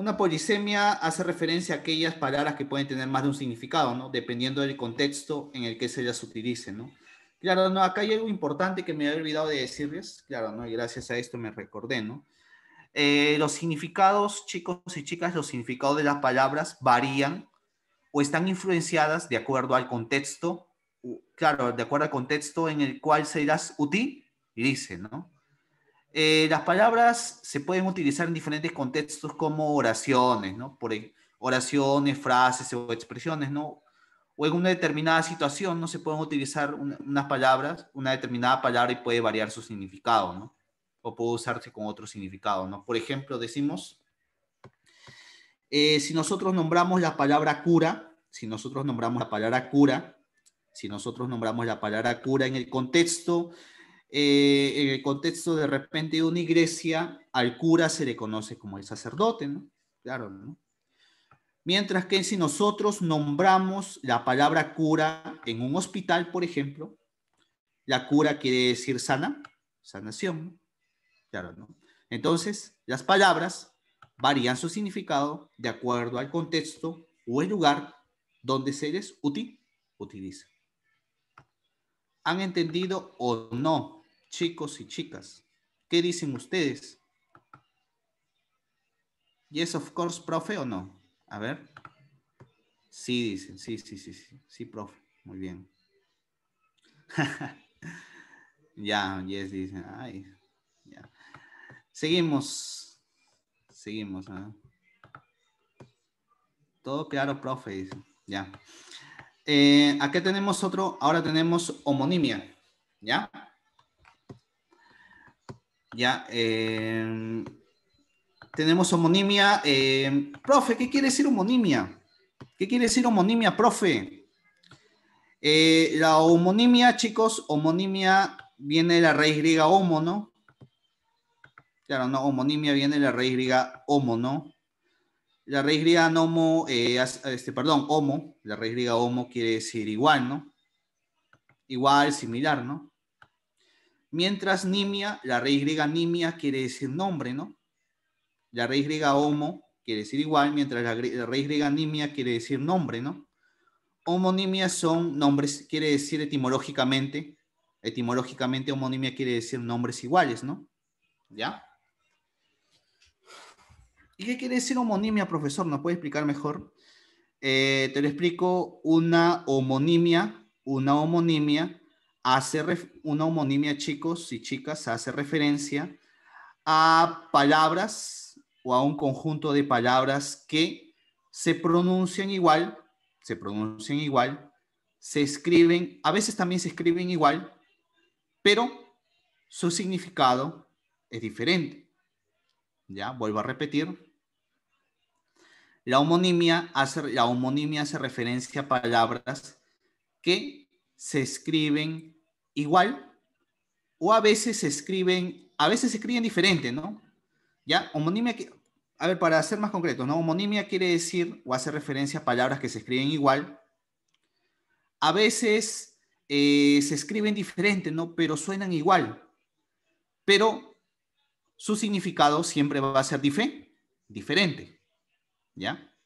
Una polisemia hace referencia a aquellas palabras que pueden tener más de un significado, ¿no? Dependiendo del contexto en el que se las utilicen, ¿no? Claro, ¿no? Acá hay algo importante que me había olvidado de decirles, claro, ¿no? Y gracias a esto me recordé, ¿no? Eh, los significados, chicos y chicas, los significados de las palabras varían o están influenciadas de acuerdo al contexto, claro, de acuerdo al contexto en el cual se las utilicen, ¿no? Eh, las palabras se pueden utilizar en diferentes contextos como oraciones, ¿no? Por oraciones, frases o expresiones, ¿no? O en una determinada situación, ¿no? Se pueden utilizar unas palabras, una determinada palabra y puede variar su significado, ¿no? O puede usarse con otro significado, ¿no? Por ejemplo, decimos, eh, si nosotros nombramos la palabra cura, si nosotros nombramos la palabra cura, si nosotros nombramos la palabra cura en el contexto en eh, el contexto de repente de una iglesia, al cura se le conoce como el sacerdote, ¿no? Claro, ¿no? Mientras que si nosotros nombramos la palabra cura en un hospital, por ejemplo, la cura quiere decir sana, sanación, claro, ¿no? Entonces, las palabras varían su significado de acuerdo al contexto o el lugar donde se les utiliza. ¿Han entendido o no chicos y chicas. ¿Qué dicen ustedes? Yes, of course, profe, o no? A ver. Sí, dicen, sí, sí, sí, sí, sí, profe. Muy bien. ya, yes, dicen. Seguimos. Seguimos. ¿ah? Todo claro, profe, dicen. Ya. Eh, tenemos otro, ahora tenemos homonimia, ¿ya? Ya, em, tenemos homonimia. Em, profe, ¿qué quiere decir homonimia? ¿Qué quiere decir homonimia, profe? Eh, la homonimia, chicos, homonimia viene de la raíz griega homo, ¿no? Claro, no, homonimia viene de la raíz griega homo, ¿no? La raíz griega homo, eh, este, perdón, homo, la raíz griega homo quiere decir igual, ¿no? Igual, similar, ¿no? Mientras nimia, la raíz griega nimia quiere decir nombre, ¿no? La raíz griega homo quiere decir igual, mientras la, rey raíz griega nimia quiere decir nombre, ¿no? Homonimia son nombres, quiere decir etimológicamente, etimológicamente homonimia quiere decir nombres iguales, ¿no? ¿Ya? ¿Y qué quiere decir homonimia, profesor? ¿Nos puede explicar mejor? Eh, te lo explico, una homonimia, una homonimia hace una homonimia, chicos y chicas, hace referencia a palabras o a un conjunto de palabras que se pronuncian igual, se pronuncian igual, se escriben, a veces también se escriben igual, pero su significado es diferente. Ya, vuelvo a repetir. La homonimia hace, la homonimia hace referencia a palabras que se escriben igual o a veces se escriben, a veces se escriben diferente, ¿no? ¿Ya? Homonimia, a ver, para ser más concreto, ¿no? Homonimia quiere decir o hace referencia a palabras que se escriben igual. A veces eh, se escriben diferente, ¿no? Pero suenan igual. Pero su significado siempre va a ser diferente. ¿Ya?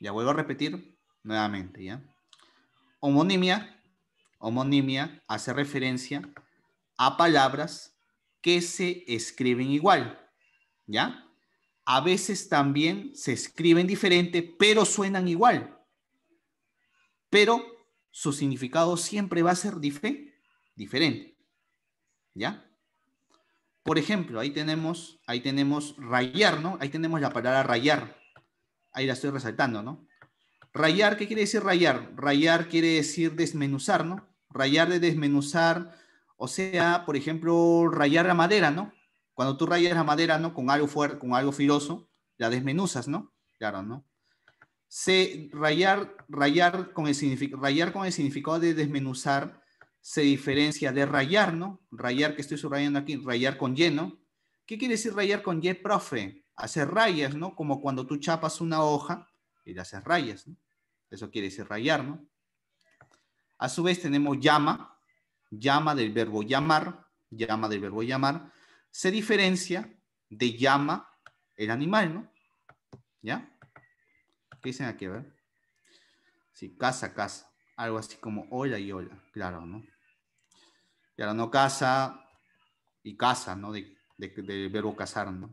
Ya vuelvo a repetir nuevamente, ¿ya? Homonimia homonimia hace referencia a palabras que se escriben igual, ¿ya? A veces también se escriben diferente, pero suenan igual. Pero su significado siempre va a ser diferente, ¿ya? Por ejemplo, ahí tenemos, ahí tenemos rayar, ¿no? Ahí tenemos la palabra rayar. Ahí la estoy resaltando, ¿no? Rayar, ¿qué quiere decir rayar? Rayar quiere decir desmenuzar, ¿no? rayar de desmenuzar, o sea, por ejemplo, rayar la madera, ¿no? Cuando tú rayas la madera, ¿no? Con algo fuerte, con algo filoso, la desmenuzas, ¿no? Claro, ¿no? Se, rayar, rayar, con el rayar con el significado de desmenuzar se diferencia de rayar, ¿no? Rayar que estoy subrayando aquí, rayar con Y, ¿Qué quiere decir rayar con Y, profe? Hacer rayas, ¿no? Como cuando tú chapas una hoja y le haces rayas, ¿no? Eso quiere decir rayar, ¿no? A su vez tenemos llama, llama del verbo llamar, llama del verbo llamar, se diferencia de llama el animal, ¿no? ¿Ya? ¿Qué dicen aquí? A ver. Sí, casa, casa. Algo así como hola y hola, claro, ¿no? ahora no casa y casa, ¿no? De, del verbo casar, ¿no?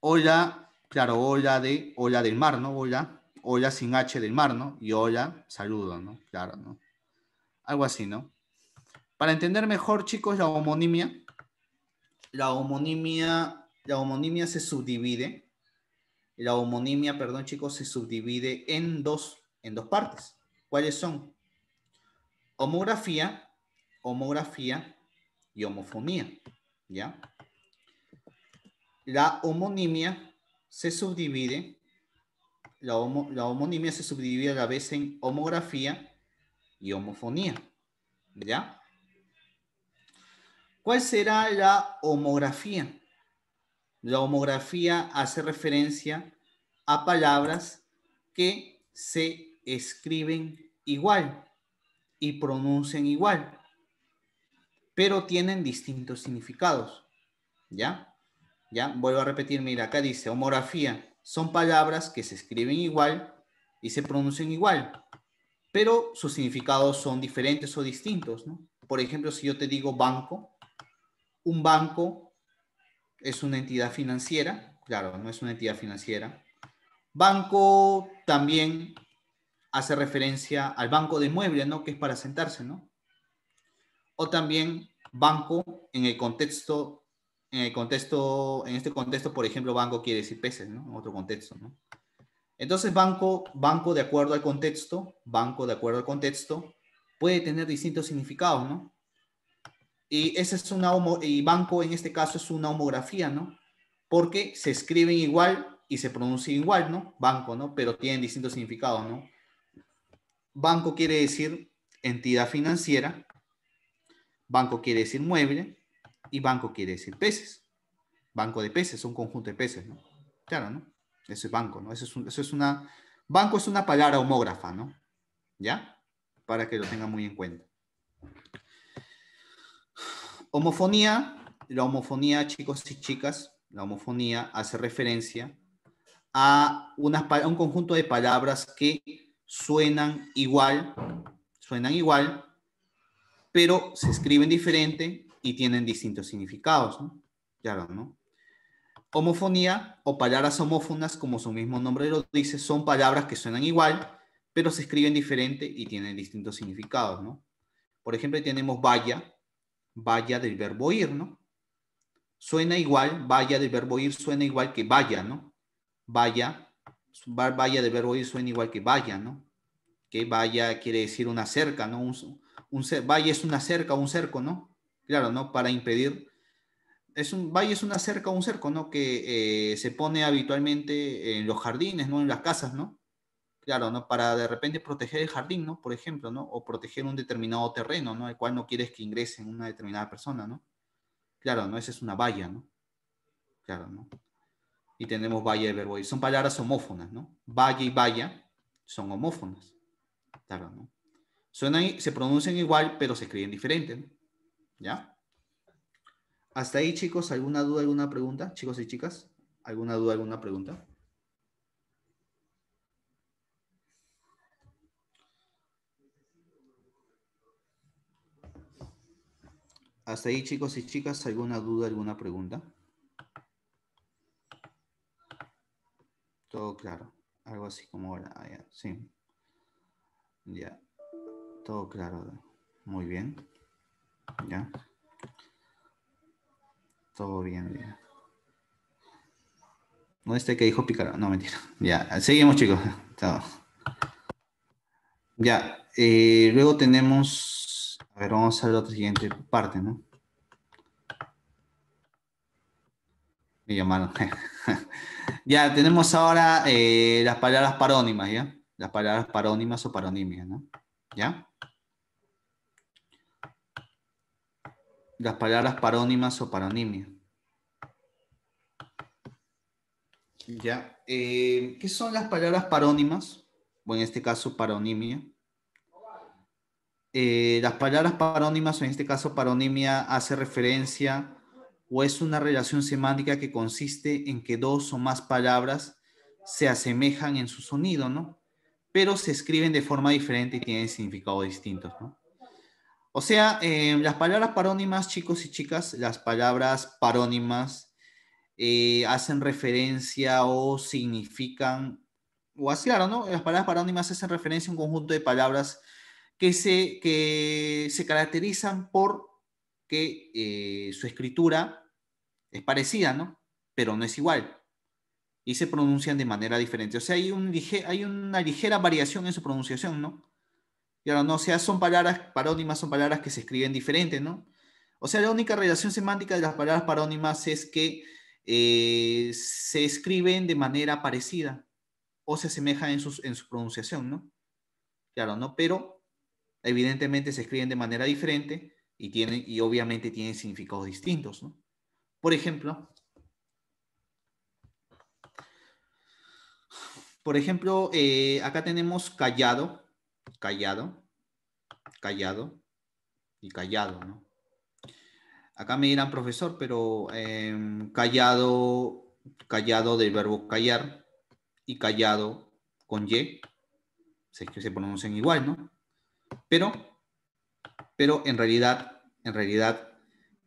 Hola, claro, hola de, hola del mar, ¿no? Hola, hola sin H del mar, ¿no? Y hola, saludo, ¿no? Claro, ¿no? algo así, ¿no? Para entender mejor, chicos, la homonimia. La homonimia, la homonimia se subdivide. La homonimia, perdón, chicos, se subdivide en dos, en dos partes. ¿Cuáles son? Homografía, homografía y homofonía. ¿Ya? La homonimia se subdivide. La, la homonimia se subdivide a la vez en homografía y homofonía. ¿Ya? ¿Cuál será la homografía? La homografía hace referencia a palabras que se escriben igual y pronuncian igual, pero tienen distintos significados. ¿Ya? ¿Ya? Vuelvo a repetir, mira, acá dice homografía. Son palabras que se escriben igual y se pronuncian igual, pero sus significados son diferentes o distintos. ¿no? Por ejemplo, si yo te digo banco, un banco es una entidad financiera, claro, no es una entidad financiera. Banco también hace referencia al banco de muebles, ¿no? Que es para sentarse, ¿no? O también banco en el contexto, en el contexto, en este contexto, por ejemplo, banco quiere decir peces, ¿no? En otro contexto, ¿no? Entonces, banco, banco de acuerdo al contexto, banco de acuerdo al contexto, puede tener distintos significados, ¿no? Y, esa es una homo, y banco en este caso es una homografía, ¿no? Porque se escriben igual y se pronuncian igual, ¿no? Banco, ¿no? Pero tienen distintos significados, ¿no? Banco quiere decir entidad financiera, banco quiere decir mueble y banco quiere decir peces. Banco de peces, un conjunto de peces, ¿no? Claro, ¿no? Ese banco, ¿no? Eso es, un, es una... Banco es una palabra homógrafa, ¿no? ¿Ya? Para que lo tengan muy en cuenta. Homofonía. La homofonía, chicos y chicas, la homofonía hace referencia a, un conjunto de palabras que suenan igual, suenan igual, pero se escriben diferente y tienen distintos significados, ¿no? lo ¿no? Homofonía o palabras homófonas, como su mismo nombre lo dice, son palabras que suenan igual, pero se escriben diferente y tienen distintos significados, ¿no? Por ejemplo, tenemos vaya, vaya del verbo ir, ¿no? Suena igual, vaya del verbo ir suena igual que vaya, ¿no? Vaya, vaya del verbo ir suena igual que vaya, ¿no? Que vaya quiere decir una cerca, ¿no? Un, vaya es una cerca, un cerco, ¿no? Claro, ¿no? Para impedir es un valle es una cerca, un cerco, ¿no? Que eh, se pone habitualmente en los jardines, ¿no? En las casas, ¿no? Claro, ¿no? Para de repente proteger el jardín, ¿no? Por ejemplo, ¿no? O proteger un determinado terreno, ¿no? El cual no quieres que ingrese una determinada persona, ¿no? Claro, ¿no? Esa es una valla, ¿no? Claro, ¿no? Y tenemos valle y verbo. Y son palabras homófonas, ¿no? Valle y valla son homófonas. Claro, ¿no? Suenan, se pronuncian igual, pero se escriben diferente, ¿no? ¿Ya? Hasta ahí, chicos, ¿alguna duda, alguna pregunta? Chicos y chicas, ¿alguna duda, alguna pregunta? Hasta ahí, chicos y chicas, ¿alguna duda, alguna pregunta? Todo claro. Algo así como ahora. Sí. Ya. Todo claro. Muy bien. Ya. Todo bien, bien. No este que dijo picaro, no mentira. Ya, seguimos chicos. Ya, eh, luego tenemos, a ver, vamos a la otra siguiente parte, ¿no? Me llamaron. ya, tenemos ahora eh, las palabras parónimas, ¿ya? Las palabras parónimas o paronimias, ¿no? ¿Ya? las palabras parónimas o paronimia. Ya. Eh, ¿Qué son las palabras parónimas? O en este caso, paronimia. Eh, las palabras parónimas, o en este caso, paronimia, hace referencia o es una relación semántica que consiste en que dos o más palabras se asemejan en su sonido, ¿no? Pero se escriben de forma diferente y tienen significado distintos, ¿no? O sea, em, las palabras parónimas, chicos y chicas, las palabras parónimas eh, hacen referencia o significan, o así, claro, ¿no? Las palabras parónimas hacen referencia a un conjunto de palabras que se, que se caracterizan por que eh, su escritura es parecida, ¿no? Pero no es igual. Y se pronuncian de manera diferente. O sea, hay, un, hay una ligera variación en su pronunciación, ¿no? no, o sea, son palabras parónimas, son palabras que se escriben diferente, ¿no? O sea, la única relación semántica de las palabras parónimas es que eh, se escriben de manera parecida o se asemejan en, en su pronunciación, ¿no? Claro, ¿no? Pero evidentemente se escriben de manera diferente y, tienen, y obviamente tienen significados distintos, ¿no? Por ejemplo, por ejemplo, eh, acá tenemos callado, callado, callado y callado, ¿no? Acá me dirán, profesor, pero em, callado, callado del verbo callar y callado con Y, sé que se pronuncian igual, ¿no? Pero, pero en realidad, en realidad,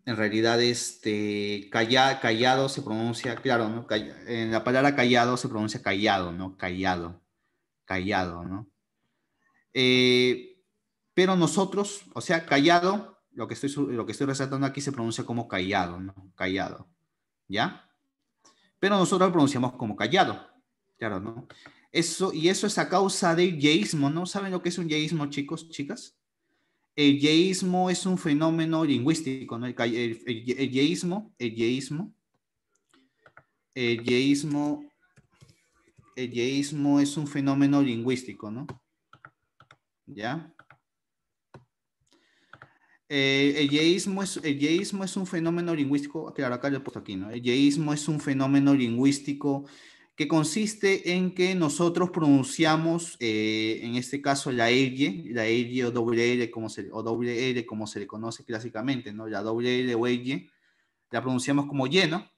en realidad, este, calla, callado se pronuncia, claro, ¿no? en la palabra callado se pronuncia callado, ¿no? Callado, callado, ¿no? Eh, pero nosotros, o sea, callado, lo que, estoy, lo que estoy resaltando aquí se pronuncia como callado, ¿no? Callado, ¿ya? Pero nosotros lo pronunciamos como callado, claro, ¿no? Eso, y eso es a causa del yeísmo, ¿no? ¿Saben lo que es un yeísmo, chicos, chicas? El yeísmo es un fenómeno lingüístico, ¿no? El, el yeísmo, el yeísmo, el yeísmo, el yeísmo es un fenómeno lingüístico, ¿no? ¿Ya? Eh, el, yeísmo es, el es un fenómeno lingüístico, claro, acá lo he puesto aquí, ¿no? El yeísmo es un fenómeno lingüístico que consiste en que nosotros pronunciamos, eh, en este caso, la L, la L o doble L, como se, o doble L, como se le conoce clásicamente, ¿no? La doble L o L, la pronunciamos como lleno,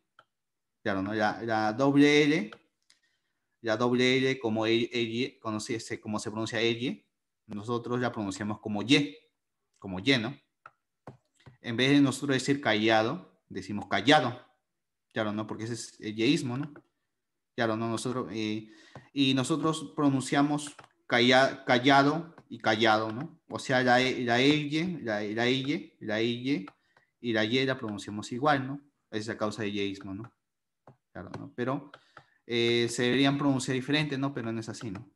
claro, ¿no? La, doble L, la doble L como L, e, e, como, se, pronuncia L, e, nosotros la pronunciamos como ye, como lleno ¿no? En vez de nosotros decir callado, decimos callado. Claro, ¿no? Porque ese es el yeísmo, ¿no? Claro, ¿no? Nosotros, eh, y nosotros pronunciamos calla, callado y callado, ¿no? O sea, la, e, la la, la la y, y la y la pronunciamos igual, ¿no? Esa es la causa del yeísmo, ¿no? Claro, ¿no? Pero eh, se deberían pronunciar diferente, ¿no? Pero no es así, ¿no?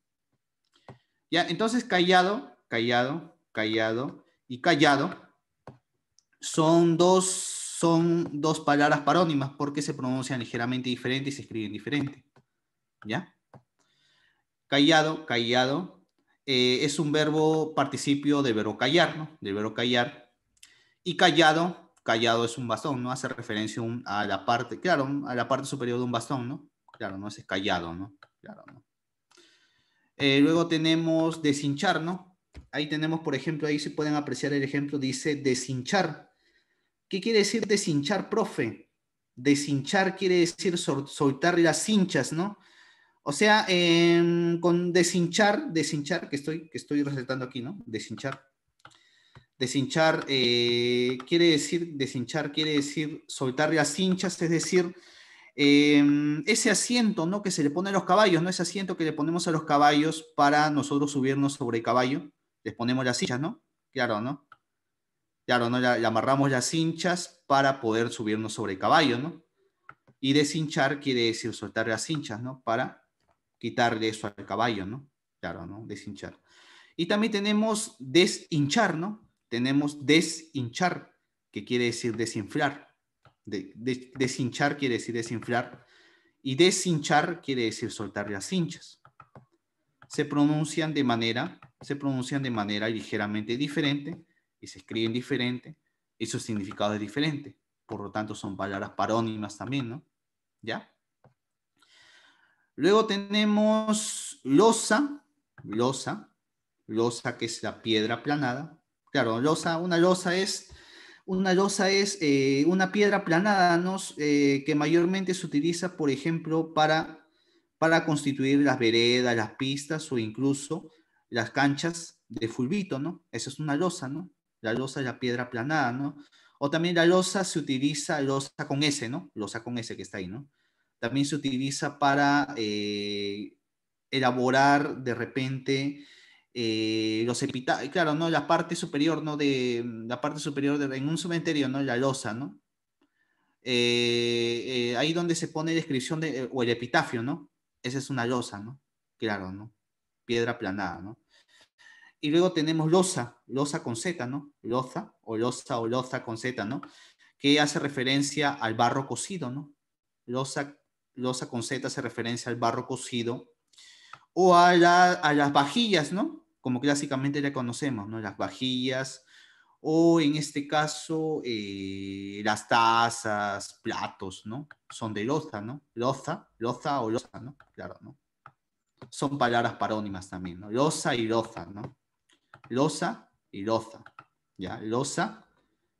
entonces callado, callado, callado y callado son dos, son dos palabras parónimas porque se pronuncian ligeramente diferente y se escriben diferente. ¿Ya? Callado, callado eh, es un verbo participio del verbo callar, ¿no? Del verbo callar. Y callado, callado es un bastón, ¿no? Hace referencia a la parte, claro, a la parte superior de un bastón, ¿no? Claro, no es callado, ¿no? Claro, ¿no? Eh, luego tenemos deshinchar, ¿no? Ahí tenemos, por ejemplo, ahí se pueden apreciar el ejemplo, dice deshinchar. ¿Qué quiere decir deshinchar, profe? Deshinchar quiere decir soltar las hinchas, ¿no? O sea, em, con deshinchar, deshinchar, que estoy, que estoy resaltando aquí, ¿no? Deshinchar. Deshinchar eh, quiere decir, deshinchar quiere decir soltar las hinchas, es decir, Em, ese asiento ¿no? que se le pone a los caballos, ¿no? ese asiento que le ponemos a los caballos para nosotros subirnos sobre el caballo, les ponemos las sillas, ¿no? Claro, ¿no? Claro, ¿no? Le, amarramos las hinchas para poder subirnos sobre el caballo, ¿no? Y deshinchar quiere decir soltar las hinchas, ¿no? Para quitarle eso al caballo, ¿no? Claro, ¿no? Deshinchar. Y también tenemos deshinchar, ¿no? Tenemos deshinchar, que quiere decir desinflar. De, deshinchar quiere decir desinflar. Y deshinchar quiere decir soltar las hinchas. Se pronuncian de manera, se pronuncian de manera ligeramente diferente y se escriben diferente y su significado es diferente. Por lo tanto, son palabras parónimas también, ¿no? ¿Ya? Luego tenemos losa, losa, losa que es la piedra aplanada. Claro, losa, una losa es una losa es eh, una piedra planada no eh, que mayormente se utiliza, por ejemplo, para, para constituir las veredas, las pistas o incluso las canchas de fulbito, ¿no? Esa es una losa, ¿no? La losa es la piedra planada, ¿no? O también la losa se utiliza, losa con S, ¿no? Losa con S que está ahí, ¿no? También se utiliza para eh, elaborar de repente eh, los epitafios, claro, ¿no? La parte superior, ¿no? De, mm, la parte superior en un cementerio, ¿no? La losa, ¿no? Eh, eh, ahí donde se pone la descripción de, o el epitafio, ¿no? Esa es una losa, ¿no? Claro, ¿no? Piedra planada, ¿no? Y luego tenemos losa, losa con Z, ¿no? Loza, o losa, o loza con Z, ¿no? Que hace referencia al barro cocido, ¿no? Losa, losa con Z hace referencia al barro cocido o a, a las vajillas, ¿no? como clásicamente la conocemos, ¿no? Las vajillas o en este caso eh, las tazas, platos, ¿no? Son de loza, ¿no? Loza, loza o loza, ¿no? Claro, ¿no? Son palabras parónimas también, ¿no? Loza y loza, ¿no? Loza y loza, ¿ya? Loza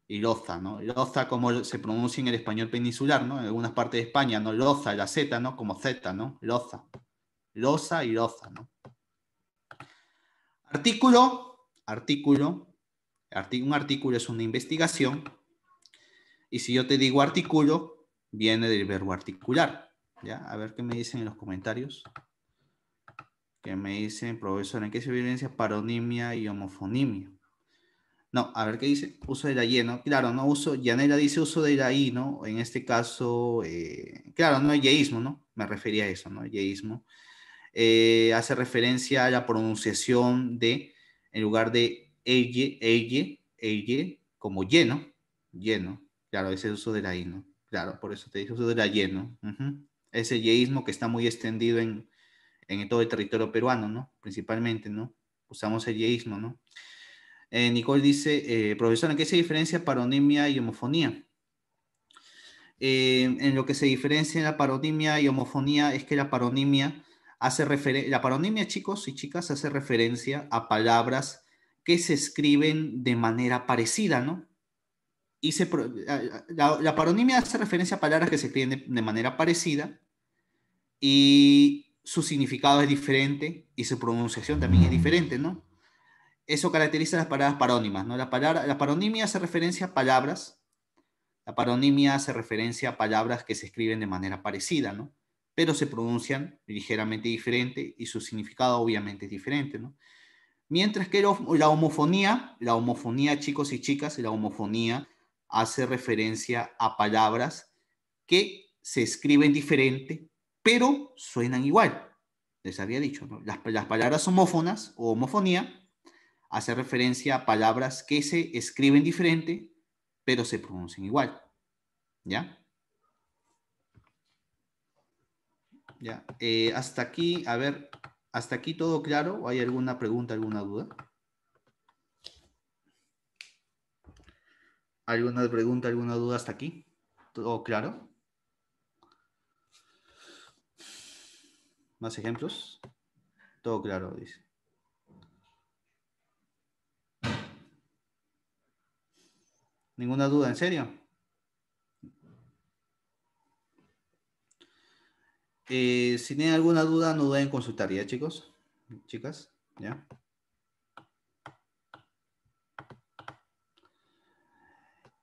y loza, ¿no? Loza como se pronuncia en el español peninsular, ¿no? En algunas partes de España, ¿no? Loza, la Z, ¿no? Como Z, ¿no? Loza. Loza y loza, ¿no? Artículo, artículo, un artículo es una investigación. Y si yo te digo artículo, viene del verbo articular. ¿Ya? A ver qué me dicen en los comentarios. Que me dicen, profesor, ¿en qué se violencia paronimia y homofonimia? No, a ver qué dice. Uso de la Y, ¿no? Claro, no uso. Yanela dice uso de la I, ¿no? En este caso, eh, claro, no es yeísmo, ¿no? Me refería a eso, ¿no? Yeísmo. Eh, hace referencia a la pronunciación de, en lugar de ella ella ella como lleno, lleno. Claro, ese uso de la y, ¿no? Claro, por eso te dije uso de la lleno. Uh Ese yeísmo que está muy extendido en, todo el territorio peruano, ¿no? Principalmente, ¿no? Usamos el yeísmo, ¿no? Eh, Nicole dice, eh, ¿en ¿qué se diferencia paronimia y homofonía? Eh, en lo que se diferencia la paronimia y homofonía es que la paronimia la paronimia, chicos y chicas, hace referencia a palabras que se escriben de manera parecida, ¿no? Y la, paronimia hace referencia a palabras que se escriben de, manera parecida y su significado es diferente y su pronunciación también es diferente, ¿no? Eso caracteriza las palabras parónimas, ¿no? La, la paronimia hace referencia a palabras, la paronimia hace referencia a palabras que se escriben de manera parecida, ¿no? pero se pronuncian ligeramente diferente y su significado obviamente es diferente. ¿no? Mientras que la homofonía, la homofonía chicos y chicas, la homofonía hace referencia a palabras que se escriben diferente, pero suenan igual. Les había dicho, las, palabras homófonas o homofonía hace referencia a palabras que se escriben diferente, pero se pronuncian igual. ¿Ya? Ya, eh, hasta aquí, a ver, ¿hasta aquí todo claro o hay alguna pregunta, alguna duda? ¿Alguna pregunta, alguna duda hasta aquí? ¿Todo claro? ¿Más ejemplos? Todo claro, dice. ¿Ninguna duda? ¿En serio? Eh, si tienen alguna duda, no duden en consultar, ¿ya, ¿eh, chicos? Chicas, ¿ya?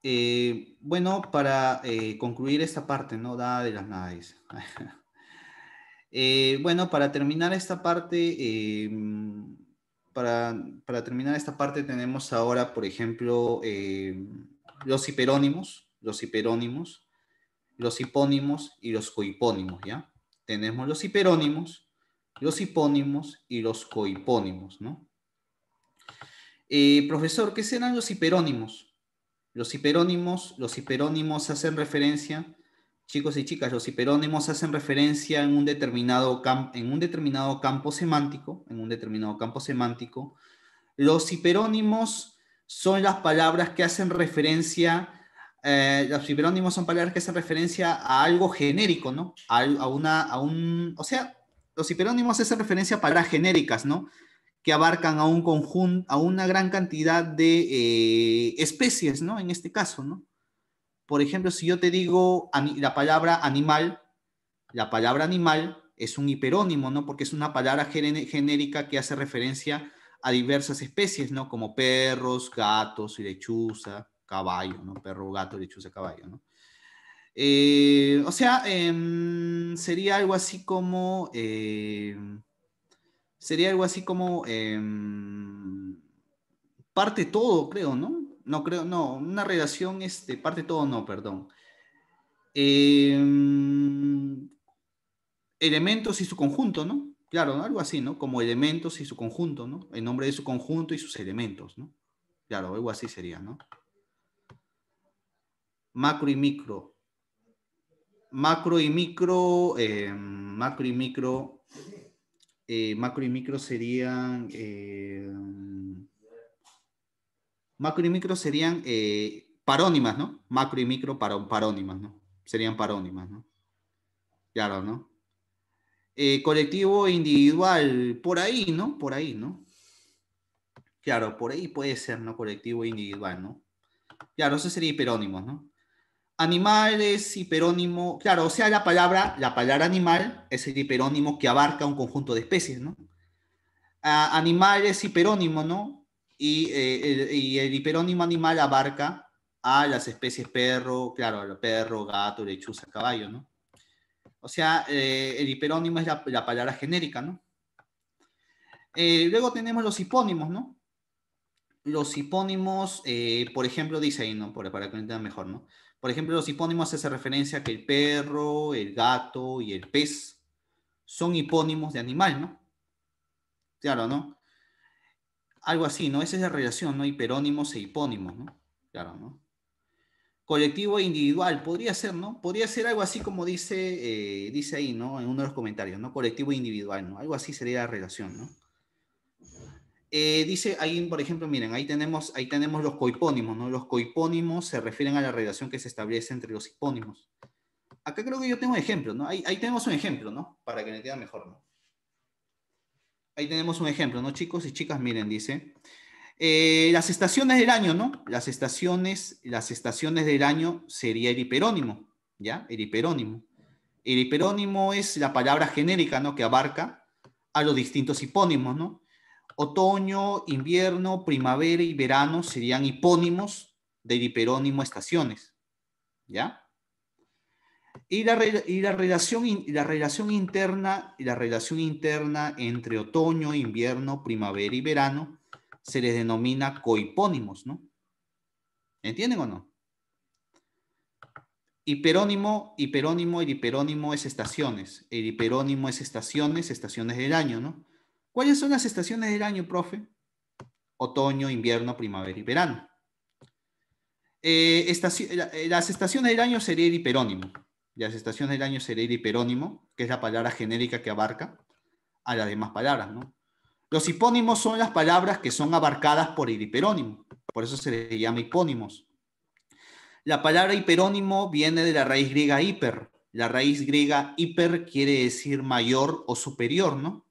Eh, bueno, para concluir esta parte, ¿no? Dada de las naves. bueno, para terminar esta parte, para, para, terminar esta parte tenemos ahora, por ejemplo, los hiperónimos, los hiperónimos, los hipónimos y los cohipónimos, ¿ya? tenemos los hiperónimos, los hipónimos y los cohipónimos, ¿no? Eh, profesor, ¿qué serán los hiperónimos? Los hiperónimos, los hiperónimos hacen referencia, chicos y chicas, los hiperónimos hacen referencia en un determinado, en un determinado campo semántico, en un determinado campo semántico. Los hiperónimos son las palabras que hacen referencia eh, los hiperónimos son palabras que hacen referencia a algo genérico, ¿no? o sea, los hiperónimos hacen referencia a palabras genéricas, ¿no? Que abarcan a un conjunto, a una gran cantidad de eh, especies, ¿no? En este caso, ¿no? Por ejemplo, si yo te digo la palabra animal, la palabra animal es un hiperónimo, ¿no? Porque es una palabra genérica que hace referencia a diversas especies, ¿no? Como perros, gatos, lechuza, caballo, ¿no? Perro, gato, lechuza, caballo, ¿no? Eh, o sea, em, sería algo así como. Em, sería algo así como. Em, parte todo, creo, ¿no? No creo, no. Una relación, este, parte todo, no, perdón. elementos y su conjunto, ¿no? Claro, algo así, ¿no? Como elementos y su conjunto, ¿no? El nombre de su conjunto y sus elementos, ¿no? Claro, algo así sería, ¿no? macro y micro. Macro y micro, eh, macro y micro, eh, macro y micro serían, eh, macro y micro serían parónimas, ¿no? Macro y micro para, parónimas, ¿no? Serían parónimas, ¿no? Claro, ¿no? colectivo e individual, por ahí, ¿no? Por ahí, ¿no? Claro, por ahí puede ser, ¿no? Colectivo e individual, ¿no? Claro, eso sería hiperónimo, ¿no? Animales, hiperónimo, claro, o sea, la palabra, la palabra animal es el hiperónimo que abarca un conjunto de especies, ¿no? Ah, animal es hiperónimo, ¿no? Eh, y, el, hiperónimo animal abarca a las especies perro, claro, perro, gato, lechuza, caballo, ¿no? O sea, eh, el hiperónimo es la, palabra genérica, ¿no? Eh, luego tenemos los hipónimos, ¿no? Los hipónimos, por ejemplo, dice ahí, ¿no? para que lo entiendan mejor, ¿no? Por ejemplo, los hipónimos hace referencia a que el perro, el gato y el pez son hipónimos de animal, ¿no? Claro, ¿no? Algo así, ¿no? Esa es la relación, ¿no? Hiperónimos e hipónimos, ¿no? Claro, ¿no? Colectivo e individual, podría ser, ¿no? Podría ser algo así como dice, eh, dice ahí, ¿no? En uno de los comentarios, ¿no? Colectivo e individual, ¿no? Algo así sería la relación, ¿no? Eh, dice ahí, por ejemplo, miren, ahí tenemos, ahí tenemos los cohipónimos, ¿no? Los cohipónimos se refieren a la relación que se establece entre los hipónimos. Acá creo que yo tengo un ejemplo, ¿no? Ahí, tenemos un ejemplo, ¿no? Para que me entiendan mejor, ¿no? Ahí tenemos un ejemplo, ¿no, chicos y chicas? Miren, dice, eh, las estaciones del año, ¿no? Las estaciones, las estaciones del año sería el hiperónimo, ¿ya? El hiperónimo. El hiperónimo es la palabra genérica, ¿no? Que abarca a los distintos hipónimos, ¿no? Otoño, invierno, primavera y verano serían hipónimos del hiperónimo estaciones. ¿Ya? Y la, relación, interna, y la relación interna entre otoño, invierno, primavera y verano se les denomina cohipónimos, ¿no? ¿Entienden o no? Hiperónimo, hiperónimo, el hiperónimo es estaciones. El hiperónimo es estaciones, estaciones del año, ¿no? ¿Cuáles son las estaciones del año, profe? Otoño, invierno, primavera y verano. Eh, eh, las estaciones del año sería el hiperónimo. Las estaciones del año sería el hiperónimo, que es la palabra genérica que abarca a las demás palabras, ¿no? Los hipónimos son las palabras que son abarcadas por el hiperónimo, por eso se le llama hipónimos. La palabra hiperónimo viene de la raíz griega hiper. La raíz griega hiper quiere decir mayor o superior, ¿no?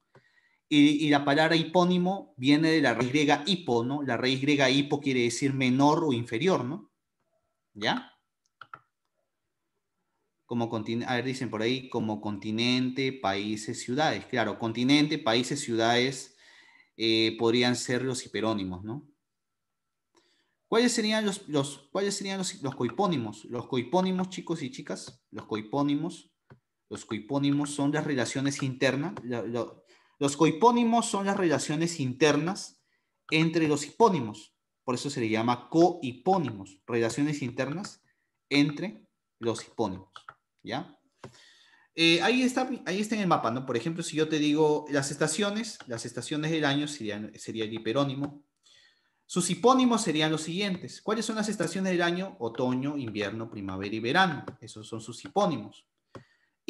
Y, la palabra hipónimo viene de la raíz griega hipo, ¿no? La raíz griega hipo quiere decir menor o inferior, ¿no? ¿Ya? Como a ver, dicen por ahí, como continente, países, ciudades. Claro, continente, países, ciudades eh, podrían ser los hiperónimos, ¿no? ¿Cuáles serían los, serían los, cohipónimos? Los cohipónimos, chicos y chicas, los cohipónimos, los cohipónimos son las relaciones internas, los cohipónimos son las relaciones internas entre los hipónimos. Por eso se le llama cohipónimos, relaciones internas entre los hipónimos. ¿Ya? Eh, ahí, está, ahí está en el mapa, ¿no? Por ejemplo, si yo te digo las estaciones, las estaciones del año sería el hiperónimo. Sus hipónimos serían los siguientes. ¿Cuáles son las estaciones del año? Otoño, invierno, primavera y verano. Esos son sus hipónimos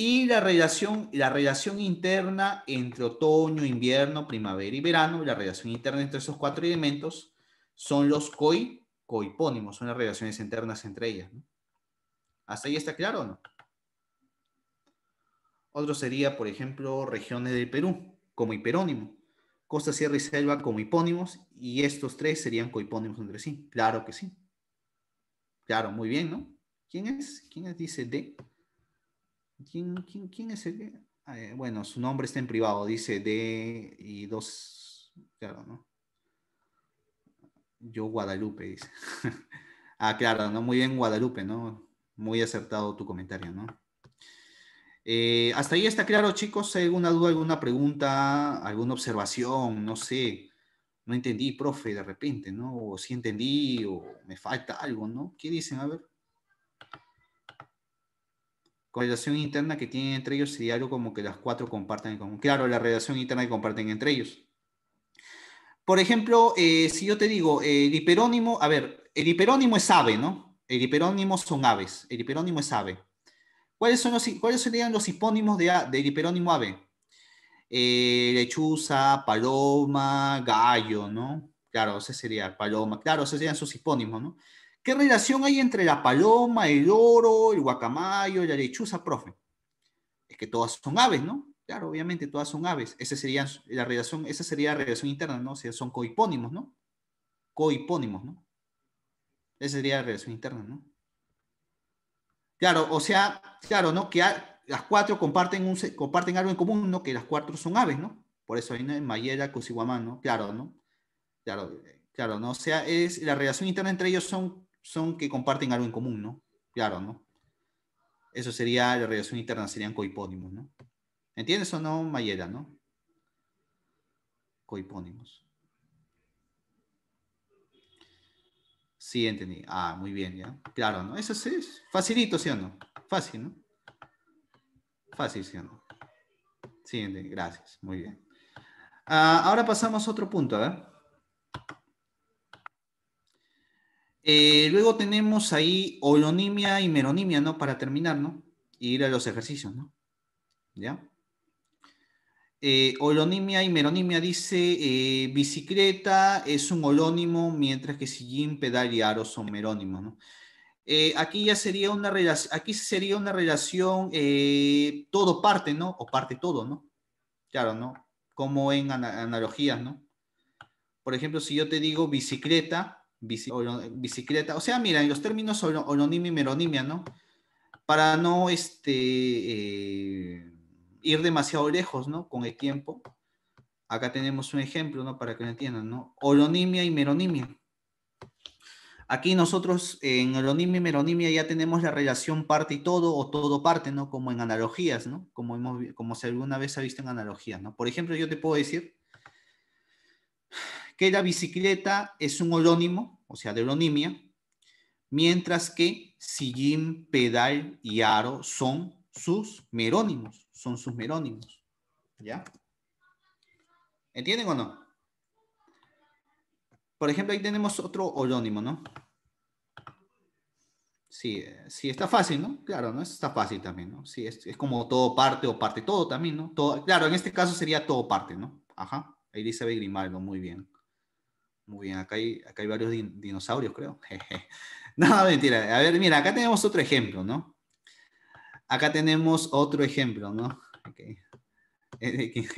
y la relación, la relación interna entre otoño, invierno, primavera y verano, la relación interna entre esos cuatro elementos son los coi, coipónimos, son las relaciones internas entre ellas. ¿Hasta ahí está claro o no? Otro sería, por ejemplo, regiones del Perú, como hiperónimo. Costa, Sierra y Selva como hipónimos, y estos tres serían cohipónimos entre sí. Claro que sí. Claro, muy bien, ¿no? ¿Quién es? ¿Quién es? Dice D. ¿Quién, quién, quién es el eh, bueno, su nombre está en privado, dice D y dos, claro, ¿no? Yo Guadalupe, dice. ah, claro, ¿no? Muy bien, Guadalupe, ¿no? Muy acertado tu comentario, ¿no? Eh, hasta ahí está claro, chicos. ¿Hay alguna duda, alguna pregunta, alguna observación? No sé. No entendí, profe, de repente, ¿no? O si entendí, o me falta algo, ¿no? ¿Qué dicen? A ver correlación interna que tienen entre ellos sería algo como que las cuatro comparten en común. Claro, la relación interna que comparten entre ellos. Por ejemplo, eh, si yo te digo, el hiperónimo, a ver, el hiperónimo es ave, ¿no? El hiperónimo son aves, el hiperónimo es ave. ¿Cuáles, son los, ¿cuáles serían los hipónimos de, del hiperónimo ave? Eh, lechuza, paloma, gallo, ¿no? Claro, ese sería paloma, claro, esos serían sus hipónimos, ¿no? ¿Qué relación hay entre la paloma, el oro, el guacamayo, la lechuza, profe? Es que todas son aves, ¿no? Claro, obviamente todas son aves. Esa sería la relación, esa sería relación interna, ¿no? O sea, son cohipónimos, ¿no? Cohipónimos, ¿no? Esa sería la relación interna, ¿no? Claro, o sea, claro, ¿no? Que las cuatro comparten, un, comparten algo en común, ¿no? Que las cuatro son aves, ¿no? Por eso hay en Mayera, cusihuamán, ¿no? Claro, ¿no? Claro, eh, claro, ¿no? O sea, es, la relación interna entre ellos son son que comparten algo en común, ¿no? Claro, ¿no? Eso sería la relación interna, serían cohipónimos, ¿no? ¿Entiendes o no, Mayela, no? Cohipónimos. Sí, entendí. Ah, muy bien, ya. Claro, ¿no? Eso es, facilito, ¿sí o no? Fácil, ¿no? Fácil, ¿sí o no? Sí, entendí. Gracias. Muy bien. Ah, ahora pasamos a otro punto, a ¿eh? Eh, luego tenemos ahí holonimia y meronimia, ¿no? Para terminar, ¿no? Y ir a los ejercicios, ¿no? ¿Ya? holonimia eh, y meronimia dice eh, bicicleta es un holónimo, mientras que sillín, pedal y aro son merónimos, ¿no? aquí ya sería una relación, aquí sería una relación todo parte, ¿no? O parte todo, ¿no? Claro, ¿no? Como en analogías, ¿no? Por ejemplo, si yo te digo bicicleta, bicicleta. O sea, mira, en los términos son y meronimia, ¿no? Para no este, eh, ir demasiado lejos, ¿no? Con el tiempo. Acá tenemos un ejemplo, ¿no? Para que lo entiendan, ¿no? y meronimia. Aquí nosotros en holonimia y meronimia ya tenemos la relación parte y todo o todo parte, ¿no? Como en analogías, ¿no? Como, hemos, como se alguna vez ha visto en analogías, ¿no? Por ejemplo, yo te puedo decir, que la bicicleta es un holónimo, o sea, de holonimia, mientras que sillín, pedal y aro son sus merónimos, son sus merónimos. ¿Ya? ¿Entienden o no? Por ejemplo, ahí tenemos otro holónimo, ¿no? Sí, eh, sí, está fácil, ¿no? Claro, ¿no? Está fácil también, ¿no? Sí, es, como todo parte o parte todo también, ¿no? Todo, claro, en este caso sería todo parte, ¿no? Ajá, ahí dice Grimaldo, muy bien. Muy bien, acá hay, varios dinosaurios, creo. no, mentira. A ver, mira, acá tenemos otro ejemplo, ¿no? Acá tenemos otro ejemplo, ¿no?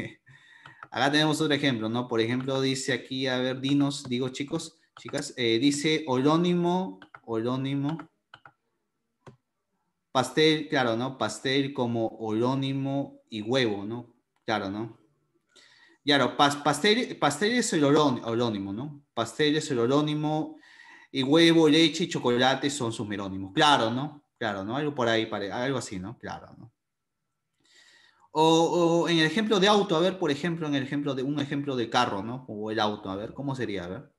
Acá tenemos otro ejemplo, ¿no? Por ejemplo, dice aquí, a ver, dinos, digo chicos, chicas, eh, dice holónimo, holónimo, pastel, claro, ¿no? Pastel como holónimo y huevo, ¿no? Claro, ¿no? Claro, no, pastel, es el holónimo, ¿no? Pastel es el holónimo, y huevo, leche y chocolate son sus merónimos. Claro, ¿no? Claro, ¿no? Algo por ahí, algo así, ¿no? Claro, ¿no? O, o, en el ejemplo de auto, a ver, por ejemplo, en el ejemplo de un ejemplo de carro, ¿no? O el auto, a ver, ¿cómo sería? A ver.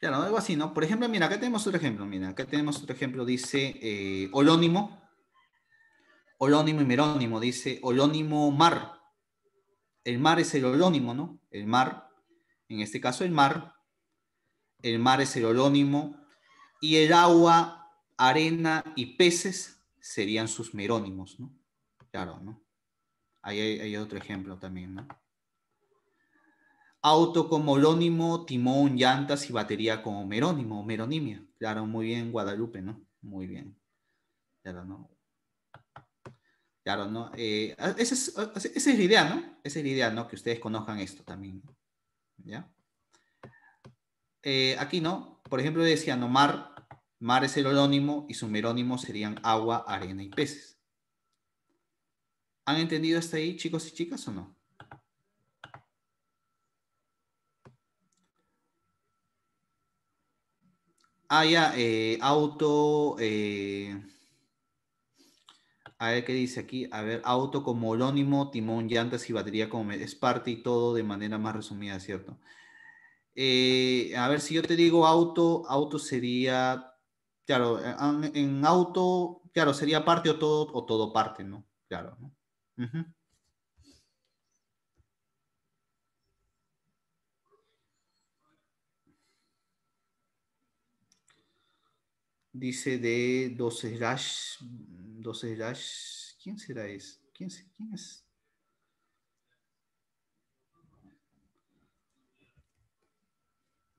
Claro, algo así, ¿no? Por ejemplo, mira, acá tenemos otro ejemplo. Mira, acá tenemos otro ejemplo. Dice holónimo, eh, Olónimo. Olónimo y Merónimo. Dice holónimo mar. El mar es el holónimo, ¿no? El mar. En este caso, el mar. El mar es el holónimo, Y el agua, arena y peces serían sus merónimos, ¿no? Claro, ¿no? Ahí hay otro ejemplo también, ¿no? Auto como holónimo, timón, llantas y batería como Merónimo, Meronimia. Claro, muy bien, Guadalupe, ¿no? Muy bien. Claro, ¿no? Claro, ¿no? Eh, esa, es, la idea, ¿no? Esa es la idea, ¿no? Que ustedes conozcan esto también. ¿Ya? Eh, aquí, ¿no? Por ejemplo, decía, ¿no? Mar, mar es el holónimo y su merónimo serían agua, arena y peces. ¿Han entendido hasta ahí, chicos y chicas, o no? haya eh, auto, eh, a ver qué dice aquí, a ver, auto como holónimo, timón, llantas y batería como es parte y todo de manera más resumida, ¿cierto? Eh, a ver, si yo te digo auto, auto sería, claro, en, auto, claro, sería parte o todo, o todo parte, ¿no? Claro, ¿no? dice de 12 slash, 12 slash, ¿quién será es? ¿Quién, es?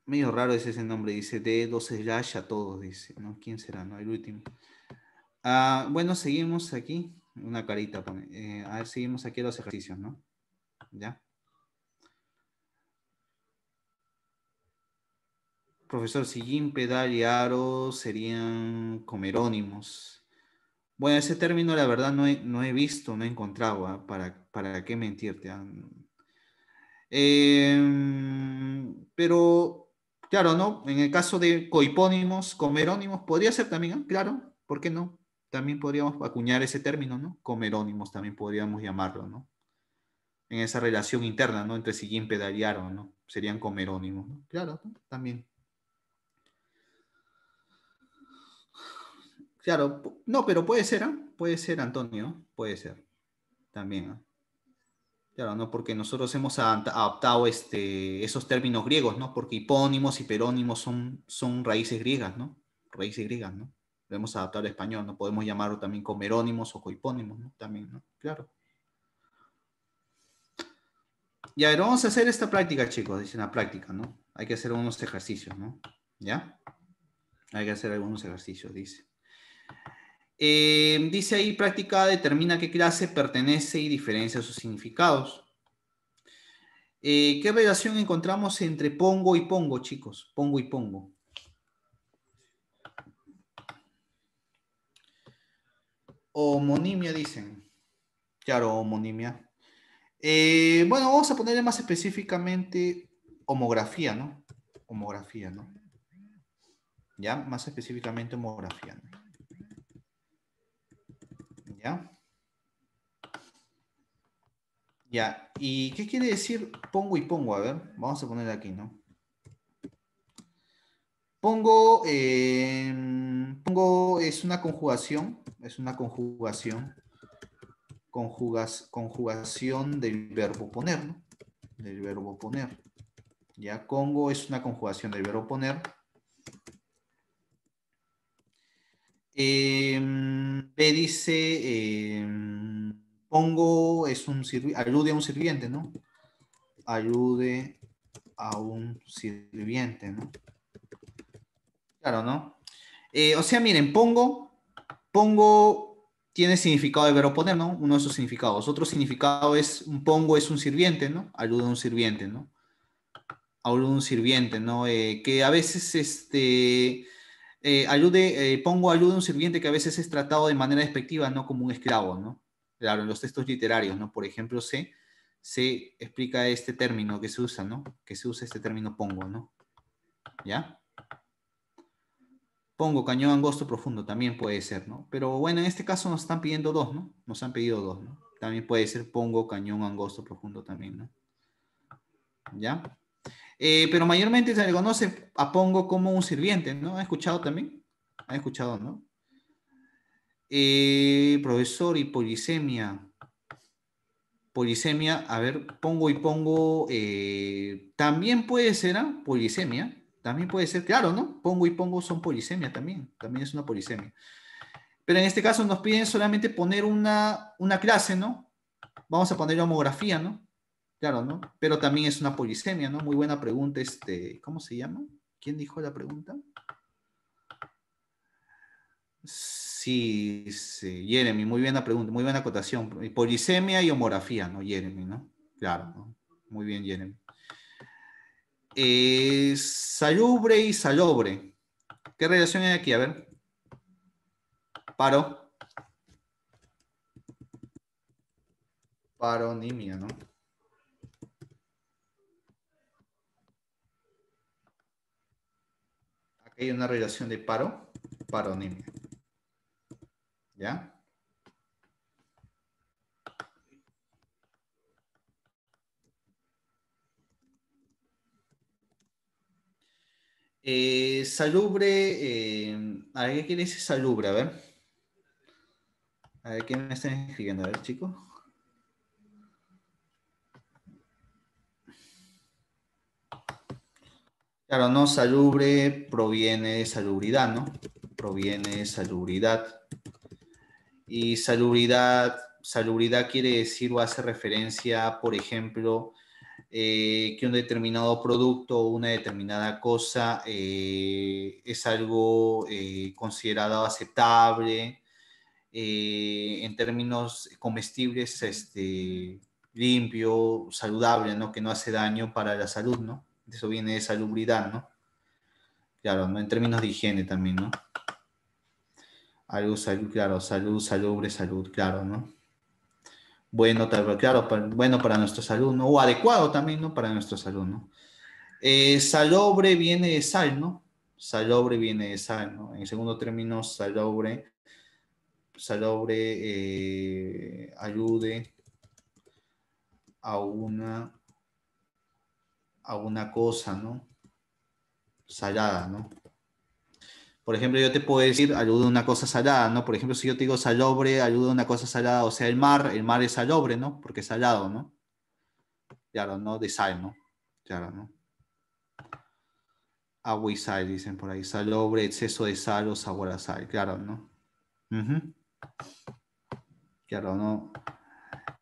Medio raro es ese nombre, dice de 12 slash a todos, dice, ¿no? ¿Quién será? No, el último. Ah, bueno, seguimos aquí, una carita, eh, a ver, seguimos aquí los ejercicios, ¿no? ¿Ya? Profesor Sillín, pedal y aro serían comerónimos. Bueno, ese término la verdad no he, no he visto, no he encontrado, ¿ah? para, para qué mentirte. Ah, em, pero, claro, ¿no? En el caso de coipónimos, comerónimos, podría ser también, ¿ah? claro, ¿por qué no? También podríamos acuñar ese término, ¿no? Comerónimos también podríamos llamarlo, ¿no? En esa relación interna, ¿no? Entre Sillín, pedal y aro, ¿no? Serían comerónimos, ¿no? Claro, también. Claro, no, pero puede ser, ¿ah? puede ser, Antonio, puede ser. También. ¿eh? Claro, ¿no? Porque nosotros hemos adaptado este, esos términos griegos, ¿no? Porque hipónimos y perónimos son, son raíces griegas, ¿no? Raíces griegas, ¿no? Lo hemos adaptado al español, ¿no? Podemos llamarlo también comerónimos o cohipónimos, ¿no? También, ¿no? Claro. Ya, a vamos a hacer esta práctica, chicos, dice la práctica, ¿no? Hay que hacer unos ejercicios, ¿no? ¿Ya? Hay que hacer algunos ejercicios, dice. Em, dice ahí, práctica determina qué clase pertenece y diferencia sus significados. Eh, ¿Qué relación encontramos entre pongo y pongo, chicos? Pongo y pongo. Homonimia, dicen. Claro, homonimia. Eh, bueno, vamos a ponerle más específicamente homografía, ¿no? Homografía, ¿no? Ya, más específicamente homografía. ¿no? ¿Ya? Ya, ¿y qué quiere decir pongo y pongo? A ver, vamos a poner aquí, ¿no? Pongo, em, pongo es una conjugación, es una conjugación, conjugas, conjugación del verbo poner, ¿no? Del verbo poner. Ya, pongo es una conjugación del verbo poner Eh, dice, em, pongo, es un ayude a un sirviente, ¿no? Ayude a un sirviente, ¿no? Claro, ¿no? Eh, o sea, miren, pongo, pongo tiene significado de verbo poner, ¿no? Uno de esos significados. Otro significado es, un pongo es un sirviente, ¿no? ayuda a un sirviente, ¿no? a un sirviente, ¿no? Eh, que a veces, este eh, ayude, eh, pongo ayuda a un sirviente que a veces es tratado de manera despectiva, no como un esclavo, ¿no? Claro, en los textos literarios, ¿no? Por ejemplo, se, se explica este término que se usa, ¿no? Que se usa este término pongo, ¿no? ¿Ya? Pongo cañón angosto profundo, también puede ser, ¿no? Pero bueno, en este caso nos están pidiendo dos, ¿no? Nos han pedido dos, ¿no? También puede ser pongo cañón angosto profundo también, ¿no? ¿Ya? Eh, pero mayormente se le conoce a Pongo como un sirviente, ¿no? ha escuchado también? ha escuchado, no? Eh, profesor y polisemia. Polisemia, a ver, Pongo y Pongo eh, también puede ser ¿ah? polisemia. También puede ser, claro, ¿no? Pongo y Pongo son polisemia también. También es una polisemia. Pero en este caso nos piden solamente poner una, una clase, ¿no? Vamos a poner la homografía, ¿no? Claro, ¿no? Pero también es una polisemia, ¿no? Muy buena pregunta, este, ¿cómo se llama? ¿Quién dijo la pregunta? Sí, sí, Jeremy, muy buena pregunta, muy buena acotación. Polisemia y homografía, ¿no? Jeremy, ¿no? Claro, ¿no? Muy bien, Jeremy. Eh, salubre y salobre. ¿Qué relación hay aquí? A ver. Paro. Paronimia, ¿no? hay una relación de paro, paronimia. ¿Ya? Eh, salubre, eh, ¿qué quiere decir salubre? A ver. A ver, ¿qué me están escribiendo? A ver, chicos. Claro, no salubre proviene de salubridad, ¿no? Proviene de salubridad. Y salubridad, salubridad quiere decir o hace referencia, por ejemplo, eh, que un determinado producto o una determinada cosa eh, es algo eh, considerado aceptable en términos comestibles, este, limpio, saludable, ¿no? Que no hace daño para la salud, ¿no? Eso viene de salubridad, ¿no? Claro, ¿no? en términos de higiene también, ¿no? Algo, salud, claro, salud, salubre, salud, claro, ¿no? Bueno, tal, claro, bueno para salud, ¿no? o adecuado también, ¿no? Para nuestro salud, ¿no? Eh, salobre viene de sal, ¿no? Salobre viene de sal, ¿no? En segundo término, salobre, salobre eh, ayude a una Alguna cosa, ¿no? Salada, ¿no? Por ejemplo, yo te puedo decir, ayuda una cosa salada, ¿no? Por ejemplo, si yo te digo salobre, ayuda una cosa salada, o sea, el mar, el mar es salobre, ¿no? Porque es salado, ¿no? Claro, ¿no? De sal, ¿no? Claro, ¿no? Agua y sal, dicen por ahí. Salobre, exceso de sal o sabor a sal, claro, ¿no? Claro, ¿no?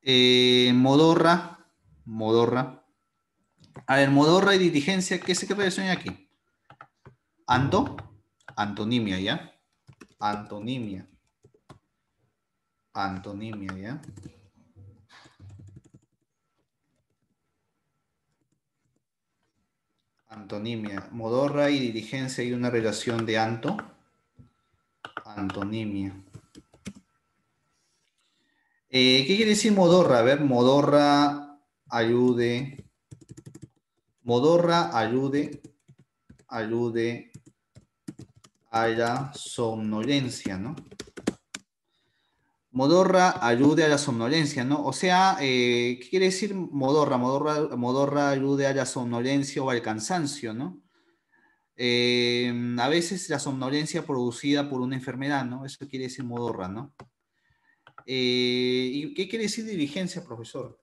Eh, modorra, modorra. A ver, modorra y diligencia, ¿qué se hacer aquí? Anto, antonimia, ¿ya? Antonimia. Antonimia, ¿ya? Antonimia. Modorra y diligencia hay una relación de anto. Antonimia. Eh, ¿Qué quiere decir modorra? A ver, modorra, ayude, Modorra ayude, ayude a la somnolencia, ¿no? Modorra ayude a la somnolencia, ¿no? O sea, eh, ¿qué quiere decir modorra? modorra? alude ayude a la somnolencia o al cansancio, ¿no? Eh, a veces la somnolencia producida por una enfermedad, ¿no? Eso quiere decir modorra, ¿no? Eh, ¿Y qué quiere decir diligencia, profesor?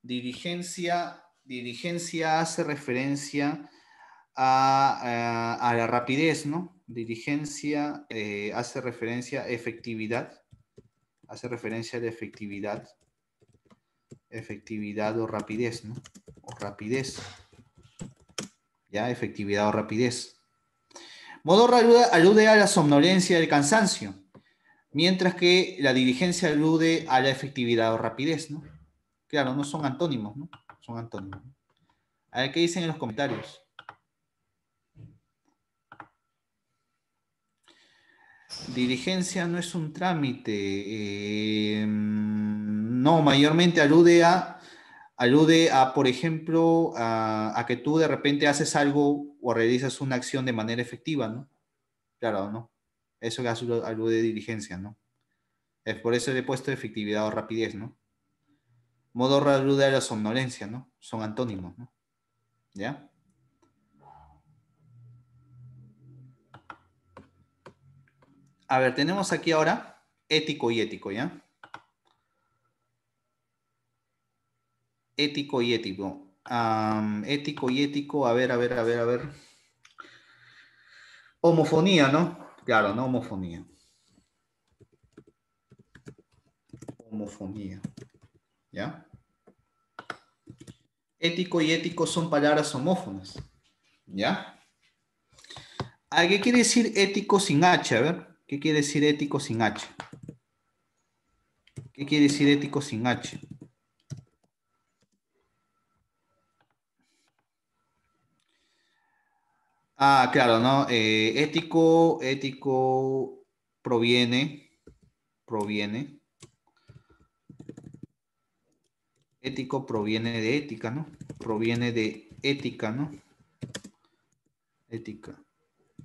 Diligencia Dirigencia hace referencia eh, a, la rapidez, ¿no? Dirigencia eh, hace referencia a efectividad, hace referencia a la efectividad, efectividad o rapidez, ¿no? O rapidez. Ya, efectividad o rapidez. Modorra alude, a la somnolencia el cansancio, mientras que la dirigencia alude a la efectividad o rapidez, ¿no? Claro, no son antónimos, ¿no? Antonio, A ver qué dicen en los comentarios. Diligencia no es un trámite. Eh, no, mayormente alude a, alude a, por ejemplo, a, que tú de repente haces algo o realizas una acción de manera efectiva, ¿no? Claro, ¿no? Eso que alude a diligencia, ¿no? Es por eso le he puesto efectividad o rapidez, ¿no? Modo alude de la somnolencia, ¿no? Son antónimos, ¿no? ¿Ya? A ver, tenemos aquí ahora ético y ético, ¿ya? Ético y ético. ético y ético, a ver, a ver, a ver, a ver. Homofonía, ¿no? Claro, ¿no? Homofonía. Homofonía. ¿Ya? Ético y ético son palabras homófonas. ¿Ya? ¿Alguien ah, qué quiere decir ético sin H? A ver, ¿qué quiere decir ético sin H? ¿Qué quiere decir ético sin H? Ah, claro, ¿no? Eh, ético, ético proviene, proviene Ético proviene de ética, ¿no? Proviene de ética, ¿no? Ética.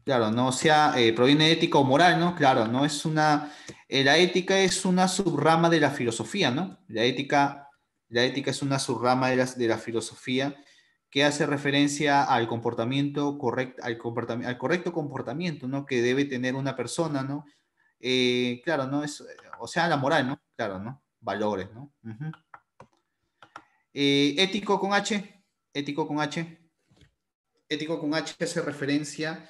Claro, no o sea, eh, proviene de ética o moral, ¿no? Claro, no es una. Eh, la ética es una subrama de la filosofía, ¿no? La ética, la ética es una subrama de la, de la filosofía que hace referencia al comportamiento correcto, al, comportamiento, al correcto comportamiento, ¿no? Que debe tener una persona, ¿no? Eh, claro, ¿no? Es, o sea, la moral, ¿no? Claro, ¿no? Valores, ¿no? Eh, ético con H, ético con H. Ético con H hace referencia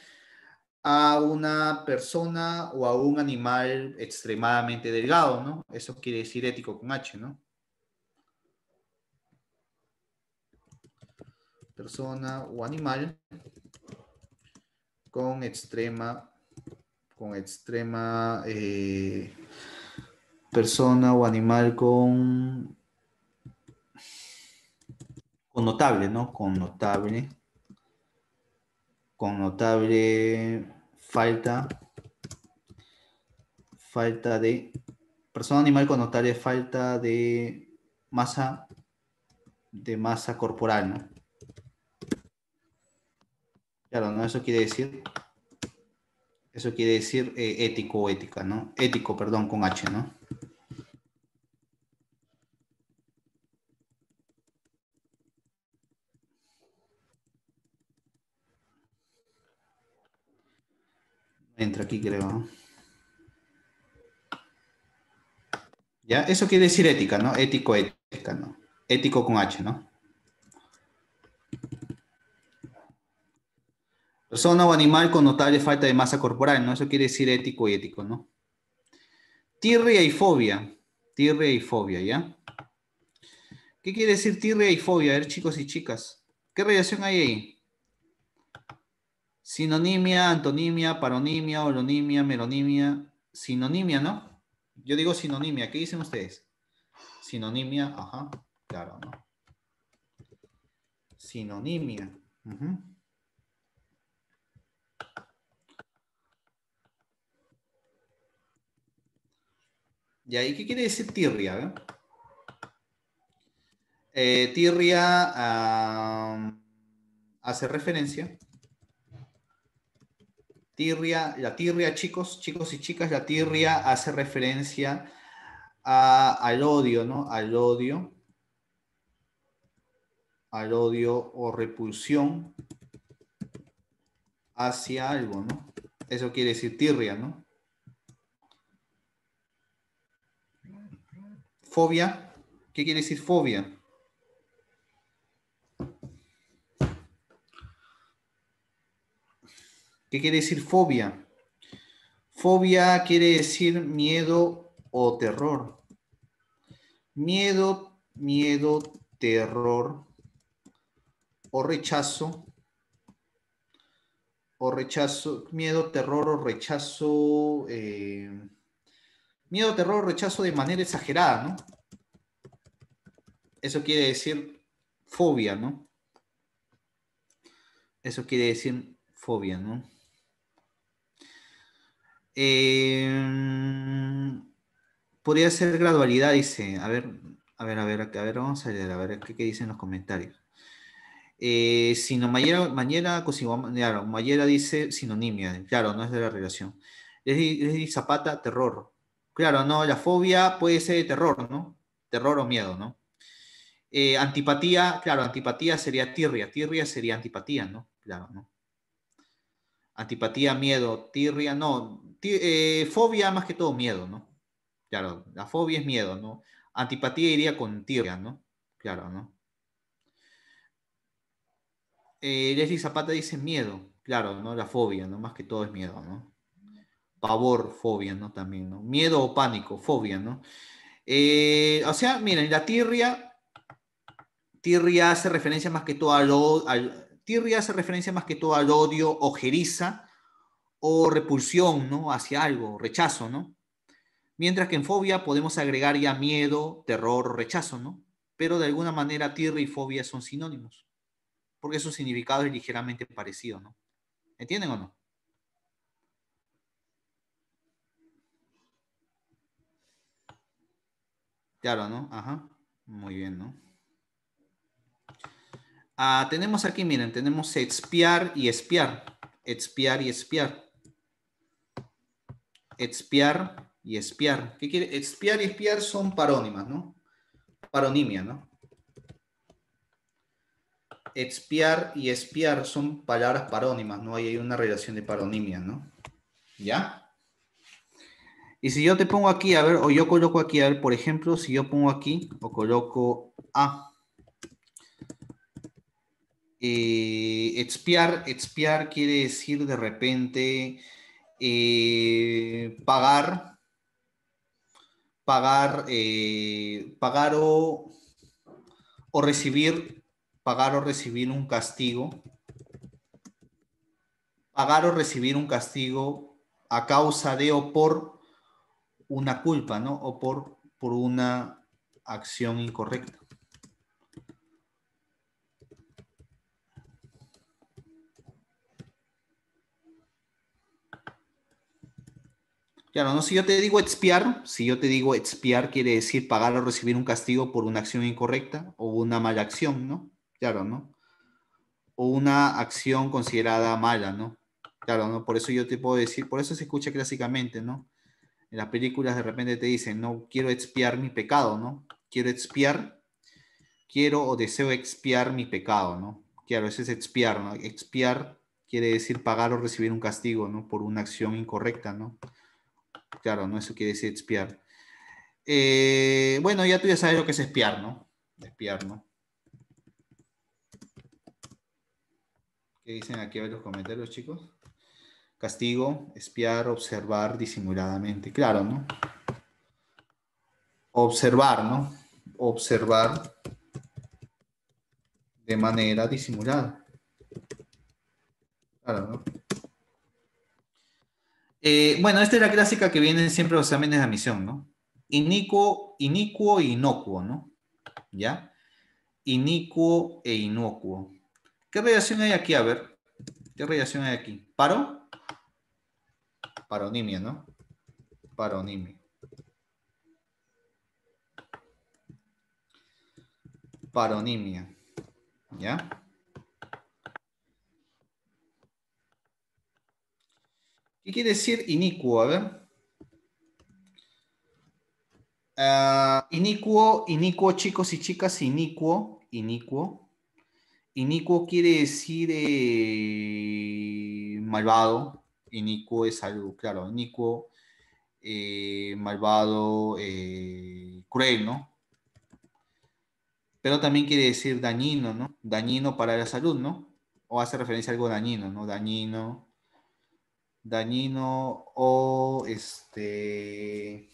a una persona o a un animal extremadamente delgado, ¿no? Eso quiere decir ético con H, ¿no? Persona o animal con extrema, con extrema eh, persona o animal con Connotable, ¿no? Con notable, con notable falta. Falta de. Persona animal con notable falta de masa. De masa corporal, ¿no? Claro, ¿no? Eso quiere decir. Eso quiere decir eh, ético o ética, ¿no? Ético, perdón, con H, ¿no? Entra aquí, creo. ¿Ya? Eso quiere decir ética, ¿no? Ético, ética, ¿no? Ético con H, ¿no? Persona o animal con notable falta de masa corporal, ¿no? Eso quiere decir ético y ético, ¿no? Tirria y fobia. Tirria y fobia, ¿ya? ¿Qué quiere decir tierra y fobia? A ver, chicos y chicas. ¿Qué relación hay ahí? Sinonimia, antonimia, paronimia, holonimia, meronimia. Sinonimia, ¿no? Yo digo sinonimia. ¿Qué dicen ustedes? Sinonimia, ajá. Claro, ¿no? Sinonimia. ¿Y ahí qué quiere decir tirria? Eh? Eh, tirria hace referencia Tirria, la tirria, chicos, chicos y chicas, la tirria hace referencia al odio, ¿no? Al odio, al odio o repulsión hacia algo, ¿no? Eso quiere decir tirria, ¿no? Fobia, ¿qué quiere decir fobia? ¿Qué quiere decir fobia? Fobia quiere decir miedo o terror. Miedo, miedo, terror o rechazo. O rechazo, miedo, terror o rechazo. Eh, miedo, terror o rechazo de manera exagerada, ¿no? Eso quiere decir fobia, ¿no? Eso quiere decir fobia, ¿no? Em, podría ser gradualidad, dice. A ver, a ver, a ver, a ver, vamos a leer, a ver qué, qué dicen los comentarios. Eh, si no, Mayera, Mañera, claro, Mayera dice sinonimia, claro, no es de la relación. es Zapata, terror. Claro, no, la fobia puede ser de terror, ¿no? Terror o miedo, ¿no? Eh, antipatía, claro, antipatía sería tirria, tirria sería antipatía, ¿no? Claro, ¿no? Antipatía, miedo, tirria, no, eh, fobia más que todo miedo, ¿no? Claro, la fobia es miedo, ¿no? Antipatía iría con tierra, ¿no? Claro, ¿no? Eh, Leslie Zapata dice miedo, claro, ¿no? La fobia, ¿no? Más que todo es miedo, ¿no? Pavor, fobia, ¿no? También, ¿no? Miedo o pánico, fobia, ¿no? Eh, o sea, miren, la tirria, hace referencia más que todo al, al tirria hace referencia más que todo al odio, ojeriza, o repulsión ¿no? hacia algo, rechazo, ¿no? Mientras que en fobia podemos agregar ya miedo, terror, rechazo, ¿no? Pero de alguna manera tierra y fobia son sinónimos, porque su significado es ligeramente parecido, ¿no? ¿Entienden o no? Claro, ¿no? Ajá. Muy bien, ¿no? Ah, tenemos aquí, miren, tenemos expiar y espiar. Expiar y espiar expiar y espiar. ¿Qué quiere? Expiar y espiar son parónimas, ¿no? Paronimia, ¿no? Expiar y espiar son palabras parónimas, ¿no? hay una relación de paronimia, ¿no? ¿Ya? Y si yo te pongo aquí, a ver, o yo coloco aquí, a ver, por ejemplo, si yo pongo aquí o coloco A. Eh, expiar, expiar quiere decir de repente y eh, pagar, pagar, eh, pagar o, o recibir, pagar o recibir un castigo, pagar o recibir un castigo a causa de o por una culpa, O por, por una acción incorrecta. Claro, no, si yo te digo expiar, si yo te digo expiar quiere decir pagar o recibir un castigo por una acción incorrecta o una mala acción, ¿no? Claro, ¿no? O una acción considerada mala, ¿no? Claro, ¿no? Por eso yo te puedo decir, por eso se escucha clásicamente, ¿no? En las películas de repente te dicen, no quiero expiar mi pecado, ¿no? Quiero expiar, quiero o deseo expiar mi pecado, ¿no? Claro, ese es expiar, ¿no? Expiar quiere decir pagar o recibir un castigo, ¿no? Por una acción incorrecta, ¿no? claro, ¿no? Eso quiere decir espiar. Eh, bueno, ya tú ya sabes lo que es espiar, ¿no? Espiar, ¿no? ¿Qué dicen aquí en los comentarios, chicos? Castigo, espiar, observar disimuladamente. Claro, ¿no? Observar, ¿no? Observar de manera disimulada. Claro, ¿no? Eh, bueno, esta es la clásica que vienen siempre los exámenes de admisión, ¿no? Inicuo, inicuo e inocuo, ¿no? ¿Ya? Inicuo e inocuo. ¿Qué relación hay aquí? A ver, ¿qué relación hay aquí? ¿Paro? Paronimia, ¿no? Paronimia. Paronimia. ¿Ya? ¿Qué quiere decir inicuo? A ver. Ah, inicuo, inicuo, chicos y chicas, inicuo, inicuo. Inicuo quiere decir eh, malvado. Inicuo es algo, claro, inicuo, eh, malvado, eh, cruel, ¿no? Pero también quiere decir dañino, ¿no? Dañino para la salud, ¿no? O hace referencia a algo dañino, ¿no? Dañino, dañino o este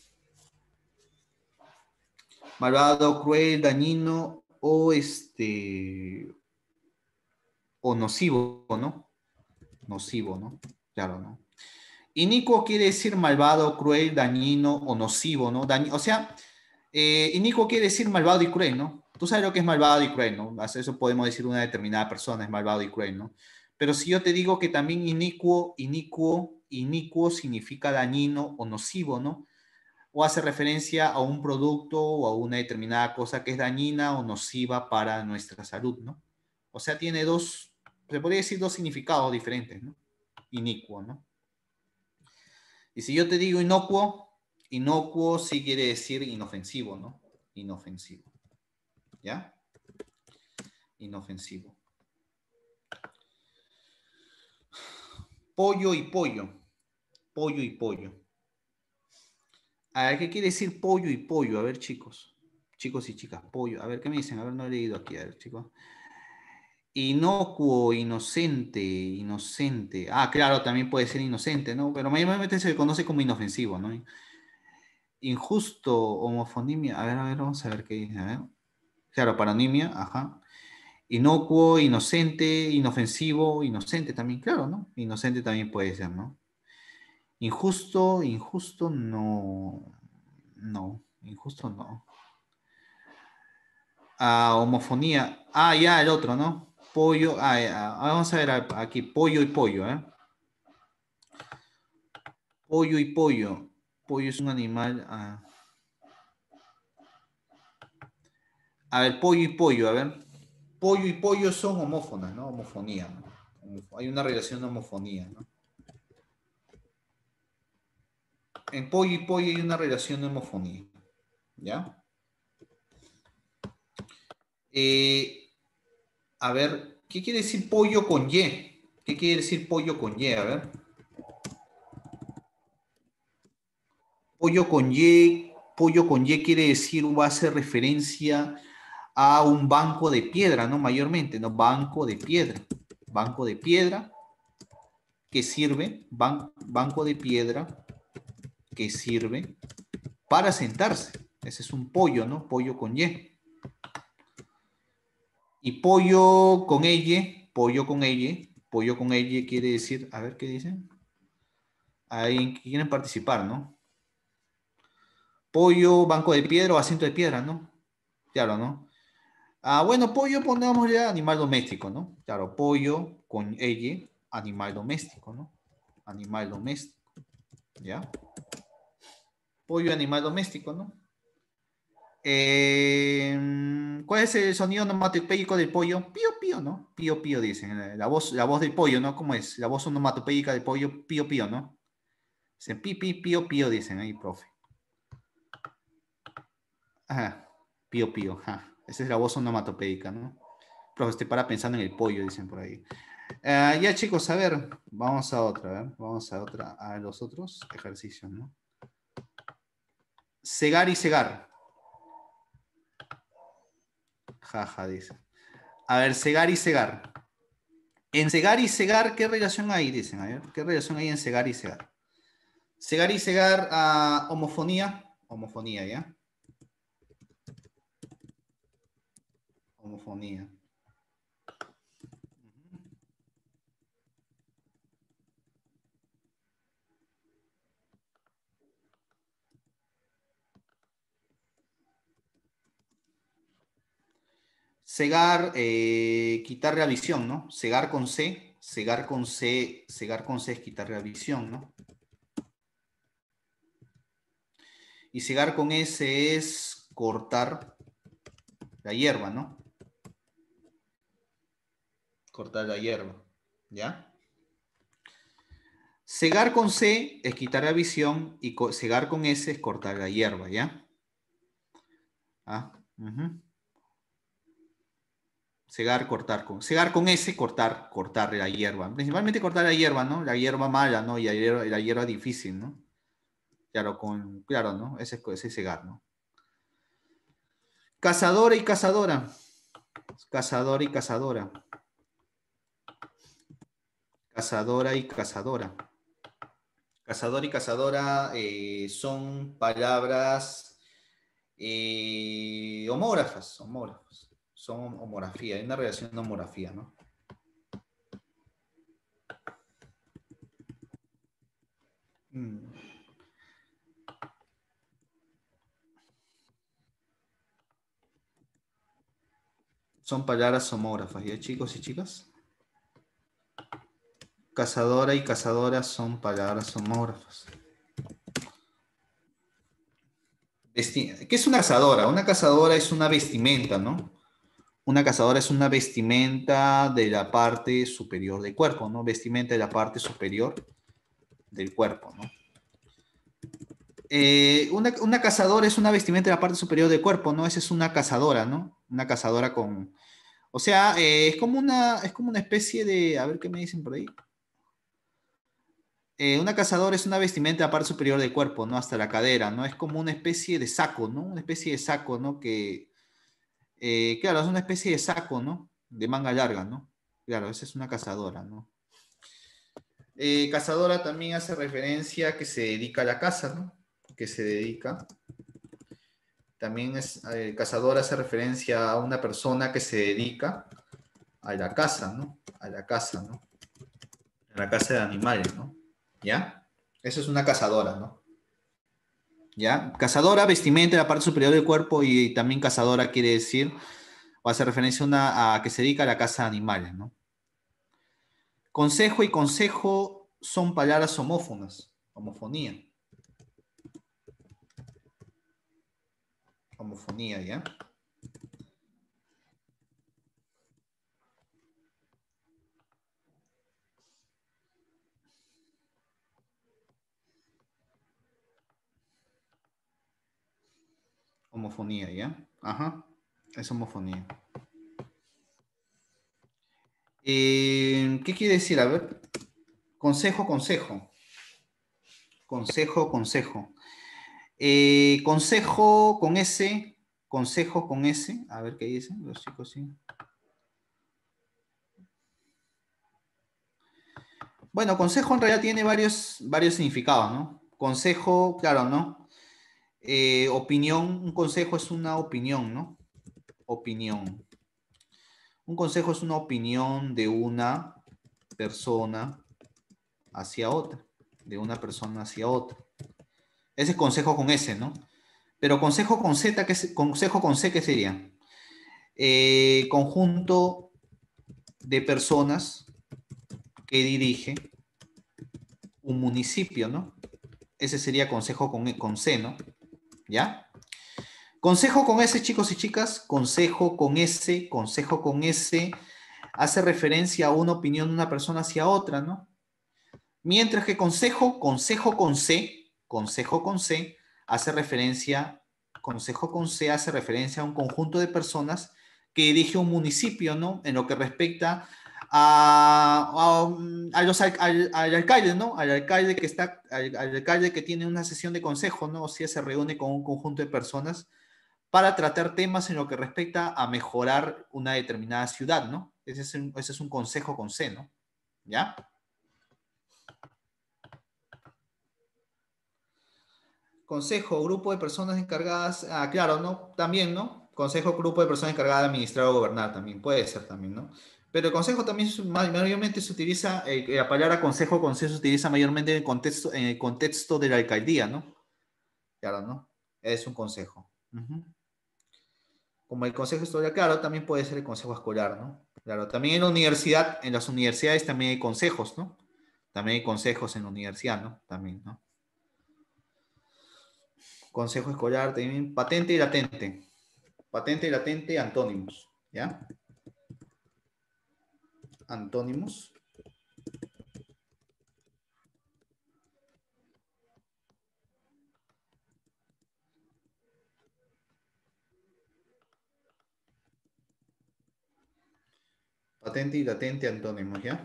malvado, cruel, dañino o este o nocivo, ¿no? Nocivo, ¿no? Claro, ¿no? Inico quiere decir malvado, cruel, dañino o nocivo, ¿no? o sea, eh, quiere decir malvado y cruel, ¿no? Tú sabes lo que es malvado y cruel, ¿no? Eso podemos decir una determinada persona es malvado y cruel, ¿no? Pero si yo te digo que también inicuo, inicuo, inicuo significa dañino o nocivo, ¿no? O hace referencia a un producto o a una determinada cosa que es dañina o nociva para nuestra salud, ¿no? O sea, tiene dos, se podría decir dos significados diferentes, ¿no? Inicuo, ¿no? Y si yo te digo inocuo, inocuo sí quiere decir inofensivo, ¿no? Inofensivo. ¿Ya? Inofensivo. pollo y pollo. Pollo y pollo. A ver, ¿qué quiere decir pollo y pollo? A ver, chicos. Chicos y chicas, pollo. A ver, ¿qué me dicen? A ver, no he leído aquí. A ver, chicos. Inocuo, inocente, inocente. Ah, claro, también puede ser inocente, ¿no? Pero mayormente se conoce como inofensivo, ¿no? Injusto, homofonimia. A ver, a ver, vamos a ver qué dice. A ver. Claro, paronimia, ajá inocuo, inocente, inofensivo, inocente también, claro, ¿no? Inocente también puede ser, ¿no? Injusto, injusto, no. No, injusto no. Ah, homofonía. Ah, ya, el otro, ¿no? Pollo. Ah, ah vamos a ver aquí, pollo y pollo, ¿eh? Pollo y pollo. Pollo es un animal. Ah. A ver, pollo y pollo, a ver pollo y pollo son homófonas, ¿no? Homofonía. Hay una relación de homofonía, ¿no? En pollo y pollo hay una relación de homofonía, ¿ya? Eh, a ver, ¿qué quiere decir pollo con Y? ¿Qué quiere decir pollo con Y? A ver. Pollo con Y, pollo con Y quiere decir, va a hacer referencia a un banco de piedra, ¿no? Mayormente, ¿no? Banco de piedra. Banco de piedra que sirve, banco de piedra que sirve para sentarse. Ese es un pollo, ¿no? Pollo con Y. Y pollo con Y, pollo con Y, pollo con Y quiere decir, a ver qué dicen. Ahí quieren participar, ¿no? Pollo, banco de piedra o asiento de piedra, ¿no? Claro, ¿no? Ah, bueno, pollo ya animal doméstico, ¿no? Claro, pollo con ella, animal doméstico, ¿no? Animal doméstico, ¿ya? Pollo, animal doméstico, ¿no? Em, ¿Cuál es el sonido onomatopéyico del pollo? Pío, pío, ¿no? Pío, pío, dicen. La voz, la voz del pollo, ¿no? ¿Cómo es? La voz onomatopéyica del pollo, pío, pío, ¿no? Dicen pi, pi, pío, pío, dicen ahí, profe. Ajá, pío, pío, ajá. Esa es la voz onomatopédica, ¿no? Pero estoy para pensando en el pollo, dicen por ahí. Eh, ya chicos, a ver, vamos a otra, a ¿eh? ver, vamos a otra, a los otros ejercicios, ¿no? Cegar y cegar. Jaja, dice. A ver, cegar y cegar. En cegar y cegar, ¿qué relación hay? Dicen, a ver, ¿qué relación hay en cegar y cegar? Cegar y cegar a ah, homofonía, homofonía, ¿ya? homofonía. Cegar, eh, quitar visión, ¿no? Cegar con C, cegar con C, cegar con C es quitar visión, ¿no? Y cegar con S es cortar la hierba, ¿no? cortar la hierba, ¿ya? Cegar con C es quitar la visión y cegar con S es cortar la hierba, ¿ya? Ah, Cegar, cortar con. Cegar con S, cortar, cortar la hierba. Principalmente cortar la hierba, ¿no? La hierba mala, ¿no? Y la hierba, difícil, ¿no? Claro, con, claro, ¿no? Ese es cegar, ¿no? Cazadora y cazadora. cazador y cazadora. Cazadora y cazadora. Cazador y cazadora eh, son palabras eh, homógrafas, homógrafas. Son homografía, hay una relación de homografía, ¿no? Mm. Son palabras homógrafas, ¿ya chicos y chicas? Cazadora y cazadora son palabras homógrafas. ¿Qué es una cazadora? Una cazadora es una vestimenta, ¿no? Una cazadora es una vestimenta de la parte superior del cuerpo, ¿no? Vestimenta de la parte superior del cuerpo, ¿no? Eh, una, cazadora es una vestimenta de la parte superior del cuerpo, ¿no? Esa es una cazadora, ¿no? Una cazadora con... O sea, eh, es, como una, es como una especie de... A ver qué me dicen por ahí. Eh, una cazadora es una vestimenta la parte superior del cuerpo, ¿no? Hasta la cadera, ¿no? Es como una especie de saco, ¿no? Una especie de saco, ¿no? Que, eh, claro, es una especie de saco, ¿no? De manga larga, ¿no? Claro, esa es una cazadora, ¿no? Eh, cazadora también hace referencia a que se dedica a la caza, ¿no? Que se dedica. También es, cazadora hace referencia a una persona que se dedica a la caza, ¿no? A la caza, ¿no? A la caza de animales, ¿no? ¿ya? Esa es una cazadora, ¿no? ¿Ya? Cazadora, vestimenta, la parte superior del cuerpo y también cazadora quiere decir, o hace referencia a que se dedica a la caza de animales, ¿no? Consejo y consejo son palabras homófonas, homofonía. Homofonía, ¿ya? Homofonía, ¿ya? Ajá, es homofonía. Eh, ¿Qué quiere decir? A ver, consejo, consejo. Consejo, consejo. Eh, consejo con S, consejo con S. A ver qué dicen los chicos, sí. Bueno, consejo en realidad tiene varios, varios significados, ¿no? Consejo, claro, ¿no? Eh, opinión, un consejo es una opinión, ¿no? Opinión. Un consejo es una opinión de una persona hacia otra, de una persona hacia otra. Ese es consejo con S, ¿no? Pero consejo con Z, ¿qué consejo con C, ¿qué sería? Eh, conjunto de personas que dirige un municipio, ¿no? Ese sería consejo con, con C, ¿no? ¿Ya? Consejo con S, chicos y chicas, consejo con S, consejo con S, hace referencia a una opinión de una persona hacia otra, ¿no? Mientras que consejo, consejo con C, consejo con C, hace referencia, consejo con C hace referencia a un conjunto de personas que dirige un municipio, ¿no? En lo que respecta a, al, alcalde, ¿no? Al alcalde que está, al, alcalde que tiene una sesión de consejo, ¿no? O sea, se reúne con un conjunto de personas para tratar temas en lo que respecta a mejorar una determinada ciudad, ¿no? Ese es un, consejo con C, ¿no? ¿Ya? Consejo, grupo de personas encargadas, ah, claro, ¿no? También, ¿no? Consejo, grupo de personas encargadas de administrar o gobernar también, puede ser también, ¿no? Pero el consejo también mayormente se utiliza, eh, eh, la palabra consejo, consejo se utiliza mayormente en el contexto, en el contexto de la alcaldía, ¿no? Claro, ¿no? Es un consejo. Como el consejo escolar, claro, también puede ser el consejo escolar, ¿no? Claro, también en la universidad, en las universidades también hay consejos, ¿no? También hay consejos en la universidad, ¿no? También, ¿no? Consejo escolar, también patente y latente. Patente y latente, antónimos, ¿ya? antónimos. Patente y latente antónimos, ¿ya?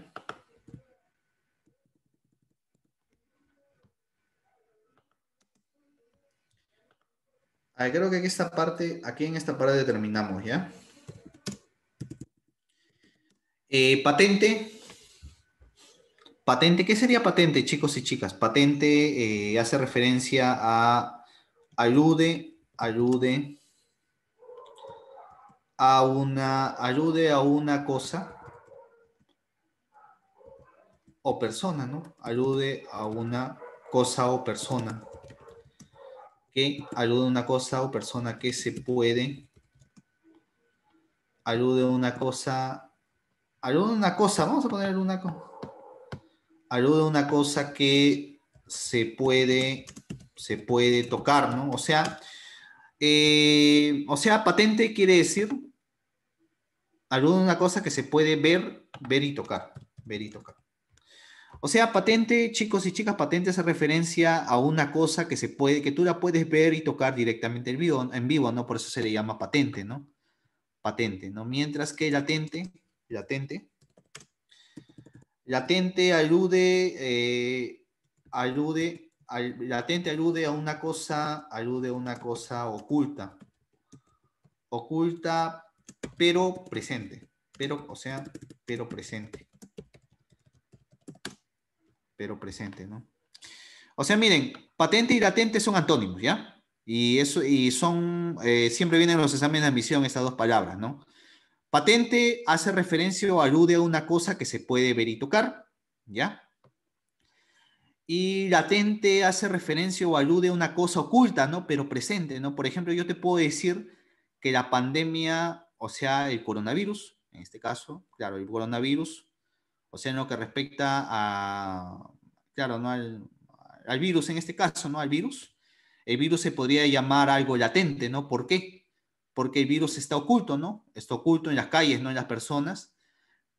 creo que en esta parte, aquí en esta parte terminamos ¿ya? Eh, patente. Patente, ¿qué sería patente, chicos y chicas? Patente eh, hace referencia a, alude, alude a una, alude a una cosa o persona, ¿no? Alude a una cosa o persona. Que alude a una cosa o persona que se puede, alude a una cosa alude una cosa, vamos a poner una cosa. Alude una cosa que se puede, se puede tocar, ¿no? O sea, eh, o sea, patente quiere decir alguna una cosa que se puede ver, ver y tocar, ver y tocar. O sea, patente, chicos y chicas, patente hace referencia a una cosa que se puede, que tú la puedes ver y tocar directamente en vivo, en vivo, ¿no? Por eso se le llama patente, ¿no? Patente, ¿no? Mientras que latente latente. Latente alude, eh, alude, latente alude a una cosa, alude a una cosa oculta. Oculta, pero presente. Pero, o sea, pero presente. Pero presente, ¿no? O sea, miren, patente y latente son antónimos, ¿ya? Y, eso, y son, eh, siempre vienen los exámenes de admisión estas dos palabras, ¿no? Patente hace referencia o alude a una cosa que se puede ver y tocar, ¿ya? Y latente hace referencia o alude a una cosa oculta, ¿no? Pero presente, ¿no? Por ejemplo, yo te puedo decir que la pandemia, o sea, el coronavirus, en este caso, claro, el coronavirus, o sea, en lo que respecta a, claro, ¿no? Al, al virus en este caso, ¿no? Al virus. El virus se podría llamar algo latente, ¿no? ¿Por qué? porque el virus está oculto, ¿no? Está oculto en las calles, no en las personas,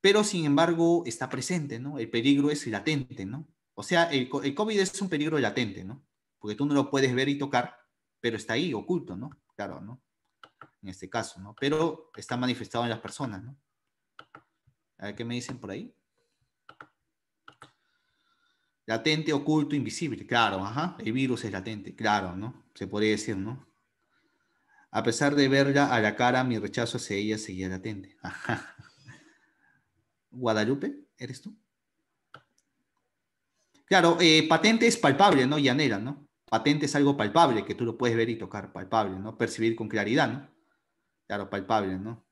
pero sin embargo está presente, ¿no? El peligro es latente, ¿no? O sea, el, COVID es un peligro latente, ¿no? Porque tú no lo puedes ver y tocar, pero está ahí, oculto, ¿no? Claro, ¿no? En este caso, ¿no? Pero está manifestado en las personas, ¿no? A ver qué me dicen por ahí. Latente, oculto, invisible, claro, ajá. El virus es latente, claro, ¿no? Se podría decir, ¿no? A pesar de verla a la cara, mi rechazo hacia ella seguía latente. Guadalupe, ¿eres tú? Claro, eh, patente es palpable, ¿no? Llanera, ¿no? Patente es algo palpable, que tú lo puedes ver y tocar, palpable, ¿no? Percibir con claridad, ¿no? Claro, palpable, ¿no?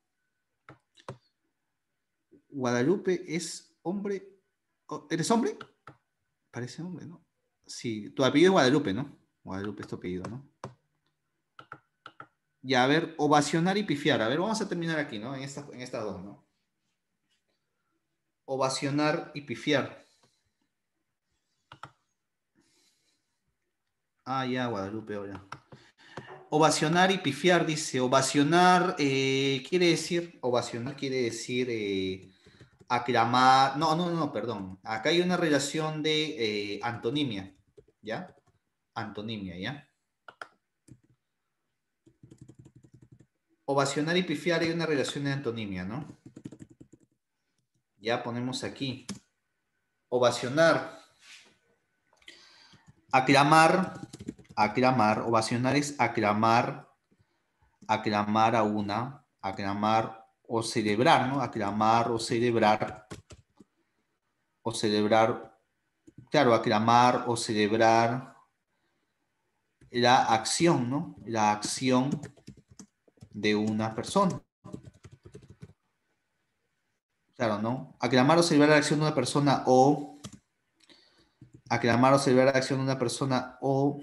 Guadalupe es hombre. Oh, ¿Eres hombre? Parece hombre, ¿no? Sí, tu apellido es Guadalupe, ¿no? Guadalupe es tu apellido, ¿no? Ya, a ver, ovacionar y pifiar. A ver, vamos a terminar aquí, ¿no? En estas, en dos, ¿no? Ovacionar y pifiar. Ah, ya, Guadalupe, ahora. Ovacionar y pifiar, dice. Ovacionar eh, quiere decir, ovacionar quiere decir eh, aclamar. No, no, no, perdón. Acá hay una relación de eh, antonimia, ¿ya? Antonimia, ¿ya? ovacionar y pifiar hay una relación de antonimia, ¿no? Ya ponemos aquí. Ovacionar. Aclamar. Aclamar. Ovacionar es aclamar. Aclamar a una. Aclamar o celebrar, ¿no? Aclamar o celebrar. O celebrar. Claro, aclamar o celebrar la acción, ¿no? La acción de una persona. Claro, ¿no? Aclamar o celebrar la acción de una persona o aclamar o celebrar la acción de una persona o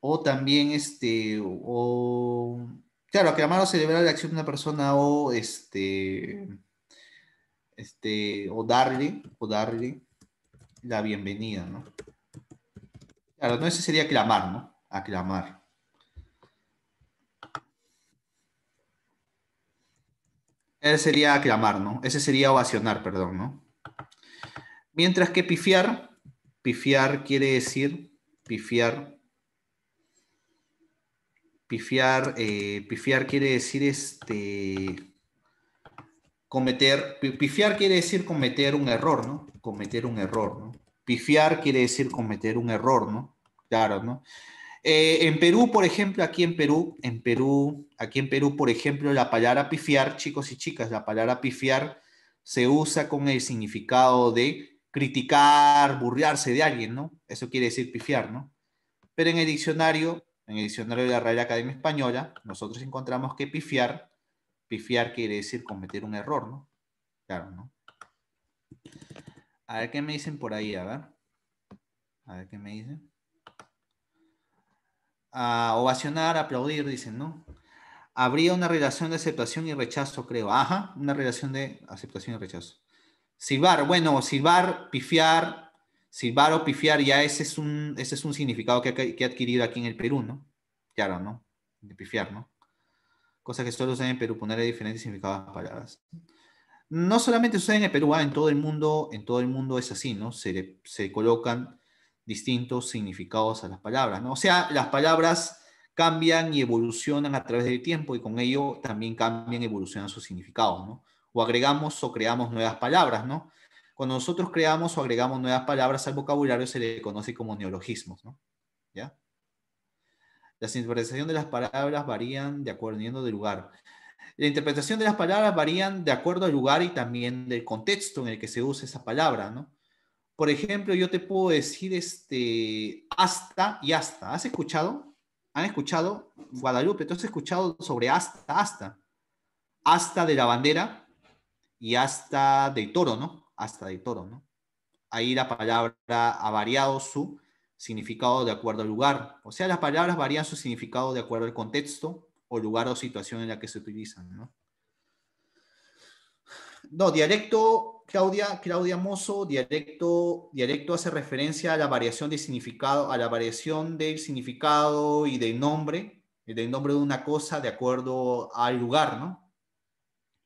o también este o claro, aclamar o celebrar la acción de una persona o este este o darle o darle la bienvenida, ¿no? Claro, no ese sería aclamar, ¿no? Aclamar. Ese sería aclamar, ¿no? Ese sería ovacionar, perdón, ¿no? Mientras que pifiar, pifiar quiere decir, pifiar, pifiar, eh, pifiar quiere decir este, cometer, pifiar quiere decir cometer un error, ¿no? Cometer un error, ¿no? Pifiar quiere decir cometer un error, ¿no? Claro, ¿no? Eh, en Perú, por ejemplo, aquí en Perú, en Perú, aquí en Perú, por ejemplo, la palabra pifiar, chicos y chicas, la palabra pifiar se usa con el significado de criticar, burlarse de alguien, ¿no? Eso quiere decir pifiar, ¿no? Pero en el diccionario, en el diccionario de la Real Academia Española, nosotros encontramos que pifiar, pifiar quiere decir cometer un error, ¿no? Claro, ¿no? A ver qué me dicen por ahí, a ver. A ver qué me dicen a ovacionar, aplaudir, dicen, ¿no? Habría una relación de aceptación y rechazo, creo. Ajá, una relación de aceptación y rechazo. Silbar, bueno, silbar, pifiar, silbar o pifiar, ya ese es un, ese es un significado que, que adquirir adquirido aquí en el Perú, ¿no? Claro, ¿no? De pifiar, ¿no? Cosa que solo sucede en Perú, ponerle diferentes significados a palabras. No solamente sucede en el Perú, ah, en todo el mundo, en todo el mundo es así, ¿no? Se, se colocan distintos significados a las palabras, ¿no? O sea, las palabras cambian y evolucionan a través del tiempo y con ello también cambian y evolucionan sus significados, ¿no? O agregamos o creamos nuevas palabras, ¿no? Cuando nosotros creamos o agregamos nuevas palabras al vocabulario se le conoce como neologismos, ¿no? ¿Ya? La interpretación de las palabras varían de acuerdo del lugar. La interpretación de las palabras varían de acuerdo al lugar y también del contexto en el que se usa esa palabra, ¿no? Por ejemplo, yo te puedo decir este, hasta y hasta. ¿Has escuchado? ¿Han escuchado? Guadalupe, ¿tú has escuchado sobre hasta, hasta? Hasta de la bandera y hasta de toro, ¿no? Hasta de toro, ¿no? Ahí la palabra ha variado su significado de acuerdo al lugar. O sea, las palabras varían su significado de acuerdo al contexto o lugar o situación en la que se utilizan, ¿no? No, dialecto Claudia, Claudia Mozo, dialecto, dialecto hace referencia a la variación de significado, a la variación del significado y del nombre, del nombre de una cosa de acuerdo al lugar, ¿no?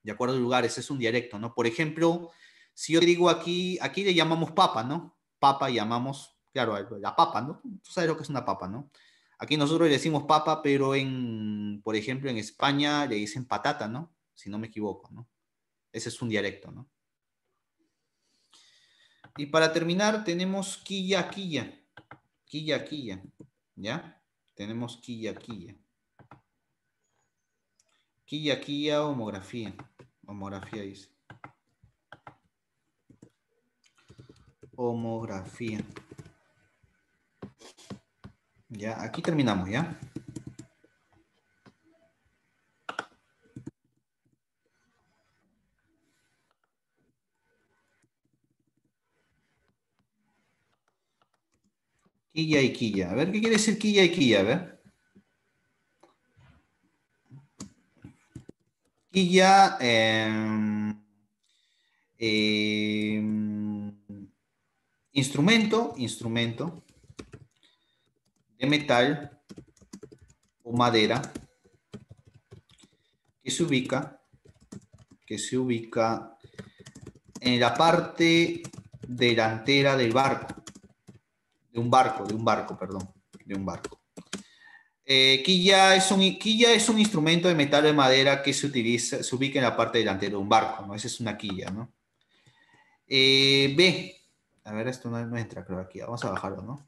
De acuerdo al lugar, ese es un dialecto, ¿no? Por ejemplo, si yo digo aquí, aquí le llamamos papa, ¿no? Papa llamamos, claro, la papa, ¿no? Tú sabes lo que es una papa, ¿no? Aquí nosotros le decimos papa, pero en, por ejemplo, en España le dicen patata, ¿no? Si no me equivoco, ¿no? Ese es un dialecto, ¿no? Y para terminar tenemos quilla, quilla. Quilla, quilla. ¿Ya? Tenemos quilla, quilla. Quilla, quilla, homografía. Homografía dice. Homografía. Ya, aquí terminamos, ¿ya? Quilla y quilla. A ver, ¿qué quiere decir quilla y quilla? A ver. Quilla. Eh, eh, instrumento, instrumento de metal o madera que se ubica, que se ubica en la parte delantera del barco de un barco, de un barco, perdón, de un barco. Eh, quilla, es un, quilla es un instrumento de metal de madera que se utiliza, se ubica en la parte delantera de un barco, ¿no? Esa es una quilla, ¿no? Eh, B. A ver, esto no, no entra, creo, aquí. Vamos a bajarlo, ¿no?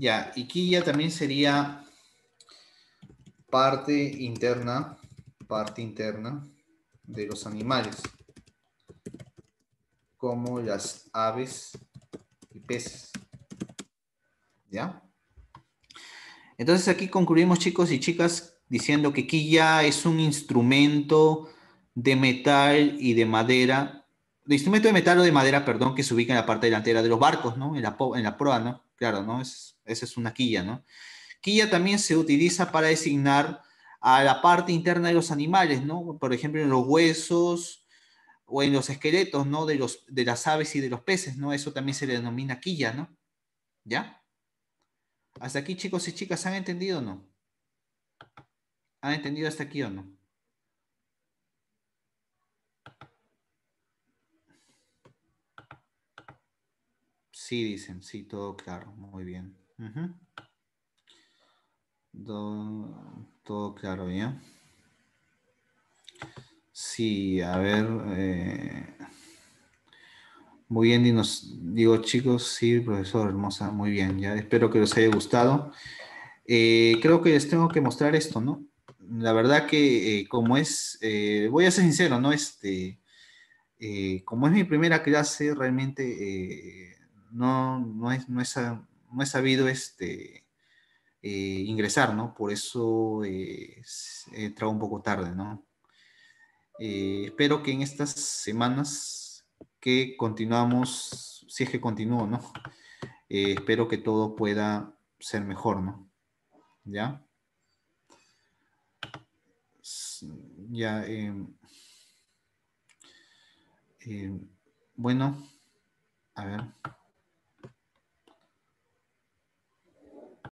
Ya, y quilla también sería parte interna, parte interna de los animales, como las aves y peces. ¿Ya? Entonces aquí concluimos chicos y chicas diciendo que quilla es un instrumento de metal y de madera, de instrumento de metal o de madera, perdón, que se ubica en la parte delantera de los barcos, ¿no? En la, en la proa, ¿no? Claro, ¿no? esa es una quilla, ¿no? Quilla también se utiliza para designar a la parte interna de los animales, ¿no? Por ejemplo, en los huesos o en los esqueletos, ¿no? De, los, de las aves y de los peces, ¿no? Eso también se le denomina quilla, ¿no? ¿Ya? ¿Hasta aquí, chicos y chicas, han entendido o no? ¿Han entendido hasta aquí o no? Sí, dicen, sí, todo claro, muy bien. todo, claro, ¿ya? Sí, a ver. Eh, muy bien, digo chicos, sí, profesor, hermosa, muy bien, ya espero que les haya gustado. Eh, creo que les tengo que mostrar esto, ¿no? La verdad que eh, como es, voy a ser sincero, ¿no? Este, como es mi primera clase, realmente no, no, es, no, es, ah, sabido este, eh, ingresar, ¿no? Por eso eh, he entrado un poco tarde, ¿no? Eh, espero que en estas semanas que continuamos, si es que continúo, ¿no? espero que todo pueda ser mejor, ¿no? ¿Ya? Ya. bueno, a ver.